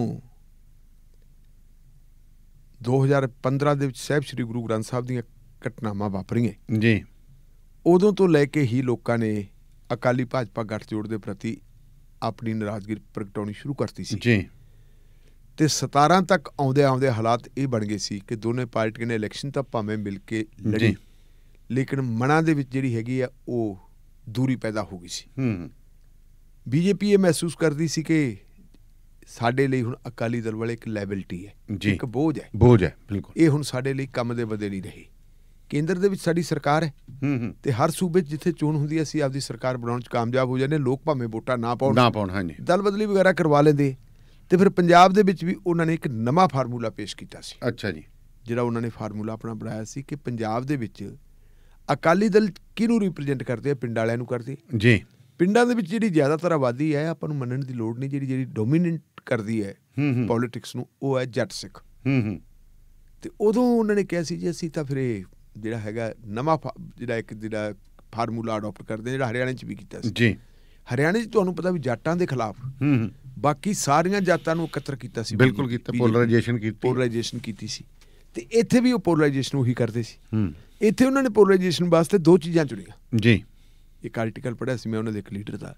2015 ਦੇ ਵਿੱਚ ਸਹਿਬ ਸ੍ਰੀ ਗੁਰੂ ਗ੍ਰੰਥ ਸਾਹਿਬ ਦੀਆਂ ਘਟਨਾਵਾਂ ਵਾਪਰੀਆਂ ਜੀ ਉਦੋਂ ਤੋਂ ਲੈ ਕੇ ਹੀ ਲੋਕਾਂ ਨੇ ਅਕਾਲੀ ਭਾਜਪਾ ਗੱਠਜੋੜ ਦੇ ਪ੍ਰਤੀ ਆਪਣੀ ਨਾਰਾਜ਼ਗੀ ਪ੍ਰਗਟਾਉਣੀ ਸ਼ੁਰੂ ਕਰਤੀ ਸੀ ਜੀ ਤੇ 17 ਤੱਕ ਆਉਂਦੇ ਆਉਂਦੇ ਹਾਲਾਤ ਇਹ ਬਣ ਗਏ ਸੀ ਕਿ ਦੋਨੇ ਪਾਰਟੀਆਂ ਨੇ ਇਲੈਕਸ਼ਨ ਤਾਂ ਭਾਵੇਂ ਮਿਲ ਕੇ ਲੜੀ ਲੇਕਿਨ ਮਨਾਂ ਦੇ ਵਿੱਚ ਜਿਹੜੀ ਹੈਗੀ ਆ ਉਹ ਦੂਰੀ ਪੈਦਾ ਹੋ ਗਈ ਸੀ ਹੂੰ ਬੀਜੇਪੀ ਇਹ ਮਹਿਸੂਸ ਕਰਦੀ ਸੀ ਕਿ ਸਾਡੇ ਲਈ ਹੁਣ ਅਕਾਲੀ ਦਲ ਵਾਲੇ ਇੱਕ ਲੈਬਿਲਟੀ ਹੈ ਇੱਕ ਬੋਝ ਹੈ ਬੋਝ ਹੈ ਬਿਲਕੁਲ ਇਹ ਹੁਣ ਸਾਡੇ ਲਈ ਕੰਮ ਦੇ ਬਦੇ ਨਹੀਂ ਰਹੀ ਕੇਂਦਰ ਦੇ ਵਿੱਚ ਸਾਡੀ ਸਰਕਾਰ ਹੈ ਹੂੰ ਹੂੰ ਤੇ ਹਰ ਸੂਬੇ ਵਿੱਚ ਜਿੱਥੇ ਚੋਣ ਹੁੰਦੀ ਹੈ ਅਸੀਂ ਆਪਦੀ ਸਰਕਾਰ ਬਣਾਉਣ 'ਚ ਕਾਮਯਾਬ ਹੋ ਜਾਂਦੇ ਲੋਕ ਭਾਵੇਂ ਵੋਟਾਂ ਨਾ ਪਾਉਣ ਨਾ ਪਾਉਣ ਹਾਂਜੀ ਦਲ ਬਦਲੀ ਵਗੈਰਾ ਕਰਵਾ ਲੈਂਦੇ ਤੇ ਫਿਰ ਪੰਜਾਬ ਦੇ ਵਿੱਚ ਵੀ ਉਹਨਾਂ ਨੇ ਇੱਕ ਨਵਾਂ ਫਾਰਮੂਲਾ ਪੇਸ਼ ਕੀਤਾ ਸੀ ਅੱਛਾ ਜੀ ਜਿਹੜਾ ਉਹਨਾਂ ਨੇ ਫਾਰਮੂਲਾ ਆਪਣਾ ਬਣਾਇਆ ਸੀ ਕਿ ਪੰਜਾਬ ਦੇ ਵਿੱਚ ਅਕਾਲੀ ਦਲ ਕਿਹਨੂੰ ਰਿਪਰੈਜ਼ੈਂਟ ਕਰਦੇ ਆ ਪਿੰਡ ਵਾਲਿਆਂ ਨੂੰ ਕਰਦੇ ਜੀ ਪਿੰਡਾਂ ਦੇ ਵਿੱਚ ਜਿਹੜੀ ਜ਼ਿਆਦਾਤਰ ਆਬਾਦੀ ਹੈ ਆਪਾਂ ਨੂੰ ਮੰਨਣ ਦੀ ਲੋੜ ਨਹੀਂ ਜਿਹੜੀ ਜਿਹੜੀ ਡੋਮੀਨੈਂਟ ਕਰਦੀ ਹੈ ਪੋਲਿਟਿਕਸ ਨੂੰ ਉਹ ਹੈ ਜੱਟ ਸਿੱਖ ਹੂੰ ਹੂੰ ਤੇ ਉਦੋਂ ਉਹਨਾਂ ਨੇ ਕਿਹਾ ਸੀ ਜੀ ਅਸੀਂ ਤਾਂ ਫਿਰ ਇਹ ਜਿਹੜਾ ਹੈਗਾ ਨਵਾਂ ਜਿਹੜਾ ਇੱਕ ਜਿਹੜਾ ਫਾਰਮੂਲਾ ਅਡਾਪਟ ਕਰਦੇ ਜਿਹੜਾ ਹਰਿਆਣੇ 'ਚ ਵੀ ਕੀਤਾ ਸੀ ਜੀ ਹਰਿਆਣੇ 'ਚ ਤੁਹਾਨੂੰ ਪਤਾ ਵੀ ਜਾਟਾਂ ਦੇ ਖਿਲਾਫ ਹੂੰ ਹੂੰ ਬਾਕੀ ਸਾਰੀਆਂ ਜਾਤਾਂ ਨੂੰ ਇਕੱਤਰ ਕੀਤਾ ਸੀ ਬਿਲਕੁਲ ਕੀਤਾ ਪੋਲਰਾਈਜੇਸ਼ਨ ਕੀਤੀ ਪੋਲਰਾਈਜੇਸ਼ਨ ਕੀਤੀ ਸੀ ਤੇ ਇੱਥੇ ਵੀ ਉਹ ਪੋਲਰਾਈਜੇਸ਼ਨ ਉਹੀ ਕਰਦੇ ਸੀ ਹੂੰ ਇੱਥੇ ਉਹਨਾਂ ਨੇ ਪੋਲਰਾਈਜੇਸ਼ਨ ਵਾਸਤੇ ਦੋ ਚੀਜ਼ਾਂ ਚੁਣੀਆਂ ਜੀ ਇੱਕ ਆਰਟੀਕਲ ਪੜਿਆ ਸੀ ਮੈਂ ਉਹਨਾਂ ਦੇ ਇੱਕ ਲੀਡਰ ਦਾ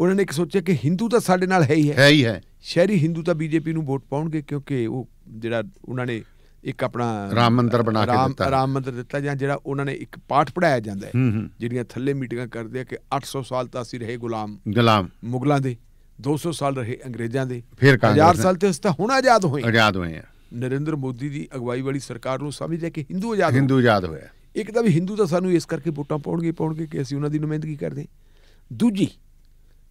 ਉਹਨਾਂ ਨੇ ਇੱਕ ਸੋਚਿਆ ਕਿ ਹਿੰਦੂ ਤਾਂ ਸਾਡੇ ਨਾਲ ਹੈ ਹੀ ਹੈ ਹੈ ਹੀ ਹੈ ਸ਼ਹਿਰੀ ਹਿੰਦੂ ਤਾਂ ਬੀਜੇਪੀ ਨੂੰ ਵੋਟ ਪਾਉਣਗੇ ਕਿਉਂਕਿ ਉਹ ਜਿਹੜਾ ਉਹਨਾਂ ਨੇ ਇੱਕ ਆਪਣਾ ਰਾਮ ਮੰਦਿਰ ਬਣਾ ਕੇ ਦਿੱਤਾ ਰਾਮ ਮੰਦਿਰ ਦਿੱਤਾ ਜਾਂ ਜਿਹੜਾ ਉਹਨਾਂ ਨੇ ਇੱਕ ਪਾਠ ਪੜਾਇਆ ਜਾਂਦਾ ਹੈ ਜਿਹੜੀਆਂ ਥੱਲੇ ਮੀਟਿੰਗਾਂ ਕਰਦੇ ਆ ਕਿ 800 ਸਾਲ ਤੱਕ ਅਸੀਂ ਰਹੇ ਗੁਲਾਮ ਗੁਲਾਮ ਮੁਗਲਾਂ ਦੇ 200 ਸਾਲ ਰਹੇ ਅੰਗਰੇਜ਼ਾਂ ਦੇ ਫਿਰ 1000 ਸਾਲ ਤੇ ਉਸ ਤਾਂ ਹੁਣ ਆਜ਼ਾਦ ਹੋਏ ਆਜ਼ਾਦ ਹੋਏ ਆ ਨਰਿੰਦਰ ਮੋਦੀ ਦੀ ਅਗਵਾਈ ਵਾਲੀ ਸਰਕਾਰ ਨੂੰ ਸਮਝਿਆ ਕਿ ਹਿੰਦੂ ਆਜ਼ਾਦ ਹਿੰਦੂ ਆਜ਼ਾਦ ਹੋਇਆ ਇੱਕ ਤਾਂ ਵੀ ਹਿੰਦੂ ਤਾਂ ਸਾਨੂੰ ਇਸ ਕਰਕੇ ਵੋਟਾਂ ਪਾਉਣਗੇ ਪਾਉਣਗੇ ਕਿ ਅਸੀਂ ਉਹਨਾਂ ਦੀ ਨੁਮਾਇੰਦਗੀ ਕਰਦੇ ਦੂਜੀ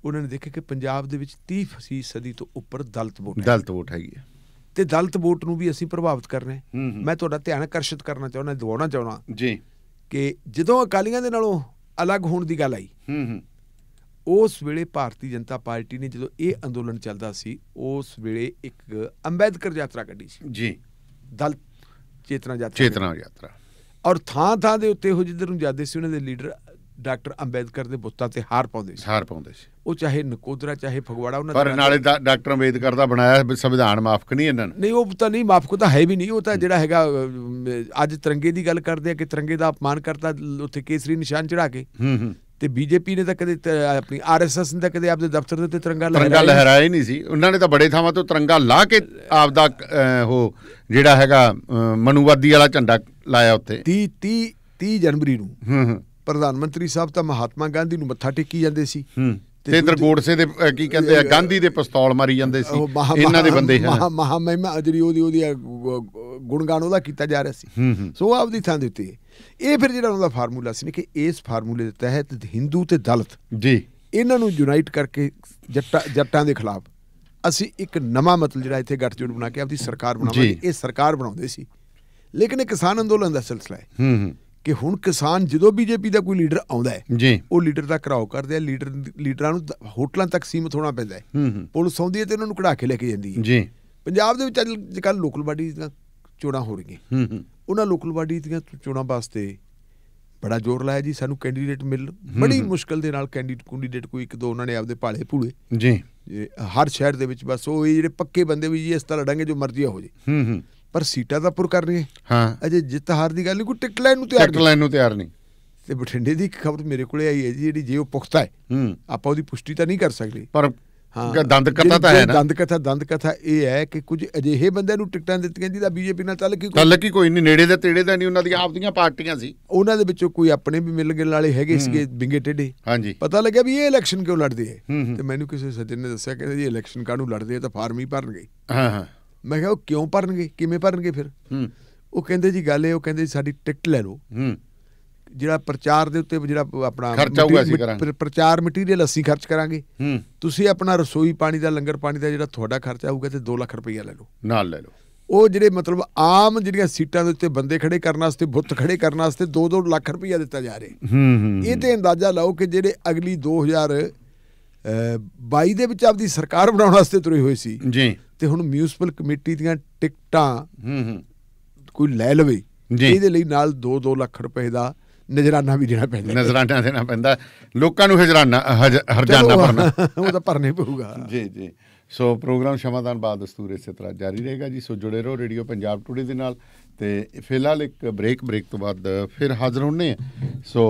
ਉਹਨਾਂ ਨੇ ਦੇਖਿਆ ਕਿ ਪੰਜਾਬ ਦੇ ਵਿੱਚ 30% ਸਦੀ ਤੋਂ ਉੱਪਰ ਦਲਤ ਵੋਟ ਹੈ ਦਲਤ ਵੋਟ ਹੈਗੀ ਹੈ ਤੇ ਦਲਤ ਵੋਟ ਨੂੰ ਵੀ ਅਸੀਂ ਪ੍ਰਭਾਵਿਤ ਕਰਨਾ ਹੈ ਮੈਂ ਤੁਹਾਡਾ ਧਿਆਨ ਆਕਰਸ਼ਿਤ ਕਰਨਾ ਚਾਹੁੰਦਾ ਦਵਾਉਣਾ ਚਾਹੁੰਦਾ ਜੀ ਕਿ ਜਦੋਂ ਅਕਾਲੀਆਂ ਦੇ ਨਾਲੋਂ ਅਲੱਗ ਹੋਣ ਦੀ ਗੱਲ ਆਈ ਹੂੰ ਹੂੰ ਉਸ ਵੇਲੇ ਭਾਰਤੀ ਜਨਤਾ ਪਾਰਟੀ ਨੇ ਜਦੋਂ ਇਹ ਅੰਦੋਲਨ ਚੱਲਦਾ ਸੀ ਉਸ ਵੇਲੇ ਇੱਕ ਅੰਬੇਦਕਰ ਯਾਤਰਾ ਕੱਢੀ ਸੀ ਜੀ ਦਲ ਚੇਤਨਾ ਯਾਤਰਾ ਚੇਤਨਾ ਯਾਤਰਾ ਔਰ ਥਾਂ ਥਾਂ ਦੇ ਉੱਤੇ ਉਹ ਜਿੱਧਰ ਨੂੰ ਜਾਂਦੇ ਸੀ ਉਹਨਾਂ ਦੇ ਲੀਡਰ ਡਾਕਟਰ ਅੰਬੇਦਕਰ ਦੇ ਬੁੱਤਾਂ ਤੇ ਹਾਰ ਪਾਉਂਦੇ ਸੀ ਹਾਰ ਪਾਉਂਦੇ ਸੀ ਉਹ ਚਾਹੇ ਨਕੋਦਰਾ ਚਾਹੇ ਫਗਵਾੜਾ ਉਹਨਾਂ ਪਰ ਨਾਲੇ ਡਾਕਟਰ ਅੰਬੇਦਕਰ ਦਾ ਬਣਾਇਆ ਸੰਵਿਧਾਨ ਮਾਫਕ ਨਹੀਂ ਇਹਨਾਂ ਨੇ ਨਹੀਂ ਉਹ ਤਾਂ ਨਹੀਂ ਮਾਫਕ ਤਾਂ ਹੈ ਵੀ ਨਹੀਂ ਉਹ ਤਾਂ ਜਿਹੜਾ ਹੈਗਾ ਅੱਜ ਤਿਰੰਗੇ ਦੀ ਗੱਲ ਕਰਦੇ ਆ ਕਿ ਤਿਰੰਗੇ ਦਾ ਅਪਮਾਨ ਕਰਤਾ ਉੱਥੇ ਕੇਸਰੀ ਨਿਸ਼ਾਨ ਚੜਾ ਕੇ ਹੂੰ ਹੂੰ ਤੇ ਬੀਜੇਪੀ ਨੇ ਤਾਂ ਕਦੇ ਆਪਣੀ ਆਰਐਸਐਸ ਨੇ ਤਾਂ ਕਦੇ ਆਪਦੇ ਦਫ਼ਤਰ ਦੇ ਉੱਤੇ ਤਿਰੰਗਾ ਲਹਿਰਾਇਆ ਤਿਰੰਗਾ ਲਹਿਰਾਇਆ ਹੀ ਨਹੀਂ ਸੀ ਉਹਨਾਂ ਨੇ ਤਾਂ ਬੜੇ ਥਾਵਾਂ ਤੋਂ ਤਿਰੰਗਾ ਲਾ ਕੇ ਆਪਦਾ ਉਹ ਜਿਹੜਾ ਹੈਗਾ ਮਨੂਵਾਦੀ ਵਾਲਾ ਝੰਡਾ ਲਾਇਆ ਉੱਥੇ 30 30 30 ਜਨਵਰੀ ਨੂੰ ਹੂੰ ਹੂੰ ਪ੍ਰਧਾਨ ਮੰਤਰੀ ਸਾਹਿਬ ਤਾਂ ਮਹਾਤਮਾ ਗਾਂਧੀ ਨੂੰ ਮੱਥਾ ਟੇਕੀ ਜਾਂਦੇ ਸੀ ਹੂੰ ਤੇ ਦਰਗੋੜਸੇ ਦੇ ਕੀ ਕਹਿੰਦੇ ਆ ਗਾਂਧੀ ਦੇ ਪਿਸਤੌਲ ਮਾਰੀ ਜਾਂਦੇ ਸੀ ਇਹਨਾਂ ਦੇ ਬੰਦੇ ਹਨ ਮਹਾ ਮਹਿਮਾ ਅਜਰੀ ਉਹਦੀ ਉਹਦੀ ਗੁਣਗਾਨ ਉਹਦਾ ਕੀਤਾ ਜਾ ਰਿਹਾ ਸੀ ਸੋ ਆਪਦੀ ਥਾਂ ਦੇ ਉੱਤੇ ਇਹ ਫਿਰ ਜਿਹੜਾ ਉਹਦਾ ਫਾਰਮੂਲਾ ਸੀ ਕਿ ਇਸ ਫਾਰਮੂਲੇ ਦੇ ਤਹਿਤ ਹਿੰਦੂ ਤੇ ਦਲਿਤ ਜੀ ਇਹਨਾਂ ਨੂੰ ਯੂਨਾਈਟ ਕਰਕੇ ਜੱਟਾਂ ਜੱਟਾਂ ਦੇ ਖਿਲਾਫ ਅਸੀਂ ਇੱਕ ਨਵਾਂ ਮਤਲਬ ਜਿਹੜਾ ਇੱਥੇ ਗੱਠਜੋੜ ਬਣਾ ਕੇ ਆਪਦੀ ਸਰਕਾਰ ਬਣਾਵਾਂਗੇ ਇਹ ਸਰਕਾਰ ਬਣਾਉਂਦੇ ਸੀ ਲੇਕਿਨ ਇਹ ਕਿਸਾਨ ਅੰਦੋਲਨ ਦਾ ਸਿਲਸਿਲਾ ਹੈ ਹੂੰ ਹੂੰ ਕਿ ਹੁਣ ਕਿਸਾਨ ਜਦੋਂ ਬੀਜੇਪੀ ਦਾ ਕੋਈ ਲੀਡਰ ਆਉਂਦਾ ਹੈ ਉਹ ਲੀਡਰ ਦਾ ਕਰਾਓ ਕਰਦੇ ਆ ਲੀਡਰ ਲੀਡਰਾਂ ਨੂੰ ਹੋਟਲਾਂ ਤੱਕ ਸੀਮਤ ਹੋਣਾ ਪੈਂਦਾ ਹੈ ਪੁਲਿਸ ਆਉਂਦੀ ਹੈ ਤੇ ਉਹਨਾਂ ਨੂੰ ਕਢਾ ਕੇ ਲੈ ਕੇ ਜਾਂਦੀ ਹੈ ਜੀ ਪੰਜਾਬ ਦੇ ਵਿੱਚ ਅੱਜ ਕੱਲ ਲੋਕਲ ਬਾਡੀ ਦੀਆਂ ਚੋਣਾਂ ਹੋ ਰਹੀਆਂ ਉਹਨਾਂ ਲੋਕਲ ਬਾਡੀ ਦੀਆਂ ਚੋਣਾਂ ਵਾਸਤੇ ਬੜਾ ਜ਼ੋਰ ਲਾਇਆ ਜੀ ਸਾਨੂੰ ਕੈਂਡੀਡੇਟ ਮਿਲ ਬੜੀ ਮੁਸ਼ਕਲ ਦੇ ਨਾਲ ਕੈਂਡੀਡੇਟ ਕੈਂਡੀਡੇਟ ਕੋਈ ਇੱਕ ਦੋ ਉਹਨਾਂ ਨੇ ਆਪਦੇ ਪਾਲੇ ਭੂਲੇ ਜੀ ਹਰ ਸ਼ਹਿਰ ਦੇ ਵਿੱਚ ਬਸ ਉਹ ਜਿਹੜੇ ਪੱਕੇ ਬੰਦੇ ਵੀ ਜੀ ਇਸ ਤਰ੍ਹਾਂ ਲੜਾਂਗੇ ਜੋ ਮਰਜ਼ੀ ਹੋ ਜੇ ਹੂੰ ਹੂੰ ਪਰ ਸੀਟਾਂ ਤਾਂ ਪੁਰ ਕਰਨੀ ਹੈ ਹਾਂ ਅਜੇ ਜਿੱਤ ਹਾਰ ਦੀ ਗੱਲ ਨਹੀਂ ਕੋਈ ਟਿਕਟ ਲਾਈਨ ਨੂੰ ਤਿਆਰ ਟਿਕਟ ਲਾਈਨ ਨੂੰ ਤਿਆਰ ਨਹੀਂ ਤੇ ਬਠਿੰਡੇ ਦੀ ਇੱਕ ਖਬਰ ਮੇਰੇ ਕੋਲੇ ਆਈ ਹੈ ਜੀ ਜਿਹੜੀ ਜੇ ਉਹ ਪੁਖਤਾ ਹੈ ਹੂੰ ਆਪਾਂ ਉਹਦੀ ਪੁਸ਼ਟੀ ਤਾਂ ਨਹੀਂ ਕਰ ਸਕਦੇ ਪਰ ਹਾਂ ਦੰਦ ਕਥਾ ਤਾਂ ਹੈ ਨਾ ਦੰਦ ਕਥਾ ਦੰਦ ਕਥਾ ਇਹ ਹੈ ਕਿ ਕੁਝ ਅਜਿਹੇ ਬੰਦਿਆਂ ਨੂੰ ਟਿਕਟਾਂ ਦਿੱਤੀਆਂ ਦਾ ਬੀਜੇਪੀ ਨਾਲ ਚੱਲ ਕੀ ਚੱਲ ਕੀ ਕੋਈ ਨਹੀਂ ਨੇੜੇ ਦੇ ਤੇੜੇ ਦਾ ਨਹੀਂ ਉਹਨਾਂ ਦੀਆਂ ਆਪਦੀਆਂ ਪਾਰਟੀਆਂ ਸੀ ਉਹਨਾਂ ਦੇ ਵਿੱਚੋਂ ਕੋਈ ਆਪਣੇ ਵੀ ਮਿਲ ਗਿਲ ਵਾਲੇ ਹੈਗੇ ਸੀਗੇ ਬਿੰਗੇ ਟੇਡੇ ਹਾਂਜੀ ਪਤਾ ਲੱਗਿਆ ਵੀ ਇਹ ਇਲੈਕਸ਼ਨ ਕਿਉਂ ਲੜਦੇ ਹੈ ਤੇ ਮੈਨੂੰ ਕਿਸੇ ਸੱਜਣ ਨੇ ਦੱਸਿਆ ਕਿ ਇਹ ਇਲੈਕਸ਼ਨ ਕਾਹਨੂੰ ਲੜਦੇ ਆ ਤਾਂ ਫਾਰਮ ਹੀ ਭਰਨ ਗਏ ਹਾਂ ਹਾਂ ਮੈਂ ਕਿਹਾ ਉਹ ਕਿਉਂ ਭਰਨਗੇ ਕਿਵੇਂ ਭਰਨਗੇ ਫਿਰ ਹੂੰ ਉਹ ਕਹਿੰਦੇ ਜੀ ਗੱਲ ਇਹ ਉਹ ਕਹਿੰਦੇ ਸਾਡੀ ਟਿਕਟ ਲੈ ਲਓ ਹੂੰ ਜਿਹੜਾ ਪ੍ਰਚਾਰ ਦੇ ਉੱਤੇ ਜਿਹੜਾ ਆਪਣਾ ਖਰਚਾ ਹੋਊਗਾ ਅਸੀਂ ਕਰਾਂਗੇ ਪ੍ਰਚਾਰ ਮਟੀਰੀਅਲ ਅਸੀਂ ਖਰਚ ਕਰਾਂਗੇ ਹੂੰ ਤੁਸੀਂ ਆਪਣਾ ਰਸੋਈ ਪਾਣੀ ਦਾ ਲੰਗਰ ਪਾਣੀ ਦਾ ਜਿਹੜਾ ਤੁਹਾਡਾ ਖਰਚਾ ਆਊਗਾ ਤੇ 2 ਲੱਖ ਰੁਪਈਆ ਲੈ ਲਓ ਨਾਲ ਲੈ ਲਓ ਉਹ ਜਿਹੜੇ ਮਤਲਬ ਆਮ ਜਿਹੜੀਆਂ ਸੀਟਾਂ ਦੇ ਉੱਤੇ ਬੰਦੇ ਖੜੇ ਕਰਨ ਵਾਸਤੇ ਬੁੱਤ ਖੜੇ ਕਰਨ ਵਾਸਤੇ 2-2 ਲੱਖ ਰੁਪਈਆ ਦਿੱਤਾ ਜਾ ਰਿਹਾ ਹੂੰ ਹੂੰ ਇਹ ਤੇ ਅੰਦਾਜ਼ਾ ਲਾਓ ਕਿ ਜਿਹੜੇ ਅਗਲੀ 2000 22 ਦੇ ਵਿੱਚ ਆਪਦੀ ਸਰਕਾਰ ਬਣਾਉਣ ਵਾਸਤੇ ਤੁਰੇ ਹੋਏ ਸੀ ਜੀ ਤੇ ਹੁਣ ਮਿਊਨਿਸਪਲ ਕਮੇਟੀ ਦੀਆਂ ਟਿਕਟਾਂ ਹੂੰ ਹੂੰ ਕੋਈ ਲੈ ਲਵੇ ਇਹਦੇ ਲਈ ਨਾਲ 2-2 ਲੱਖ ਰੁਪਏ ਦਾ ਨਜ਼ਰਾਨਾ ਵੀ ਦੇਣਾ ਪੈਂਦਾ ਨਜ਼ਰਾਨਾ ਦੇਣਾ ਪੈਂਦਾ ਲੋਕਾਂ ਨੂੰ ਹਜਰਾਨਾ ਹਰਜਾਨਾ ਭਰਨਾ *laughs* ਉਹ ਤਾਂ ਭਰਨੇ ਪਊਗਾ ਜੀ ਜੀ ਸੋ ਪ੍ਰੋਗਰਾਮ ਸ਼ਮਾਦਾਨ ਬਾਦ ਦਸਤੂਰ ਇਸੇ ਤਰ੍ਹਾਂ ਜਾਰੀ ਰਹੇਗਾ ਜੀ ਸੋ ਜੁੜੇ ਰਹੋ ਰੇਡੀਓ ਪੰਜਾਬ ਟੂਡੇ ਦੇ ਨਾਲ ਤੇ ਫਿਲਹਾਲ ਇੱਕ ਬ੍ਰੇਕ ਬ੍ਰੇਕ ਤੋਂ ਬਾਅਦ ਫਿਰ ਹਾਜ਼ਰ ਹੋਣੇ ਸੋ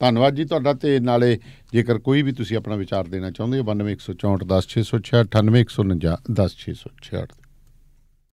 ਧੰਨਵਾਦ ਜੀ ਤੁਹਾਡਾ ਤੇ ਨਾਲੇ ਜੇਕਰ ਕੋਈ ਵੀ ਤੁਸੀਂ ਆਪਣਾ ਵਿਚਾਰ ਦੇਣਾ ਚਾਹੁੰਦੇ ਹੋ 9164 10668 9164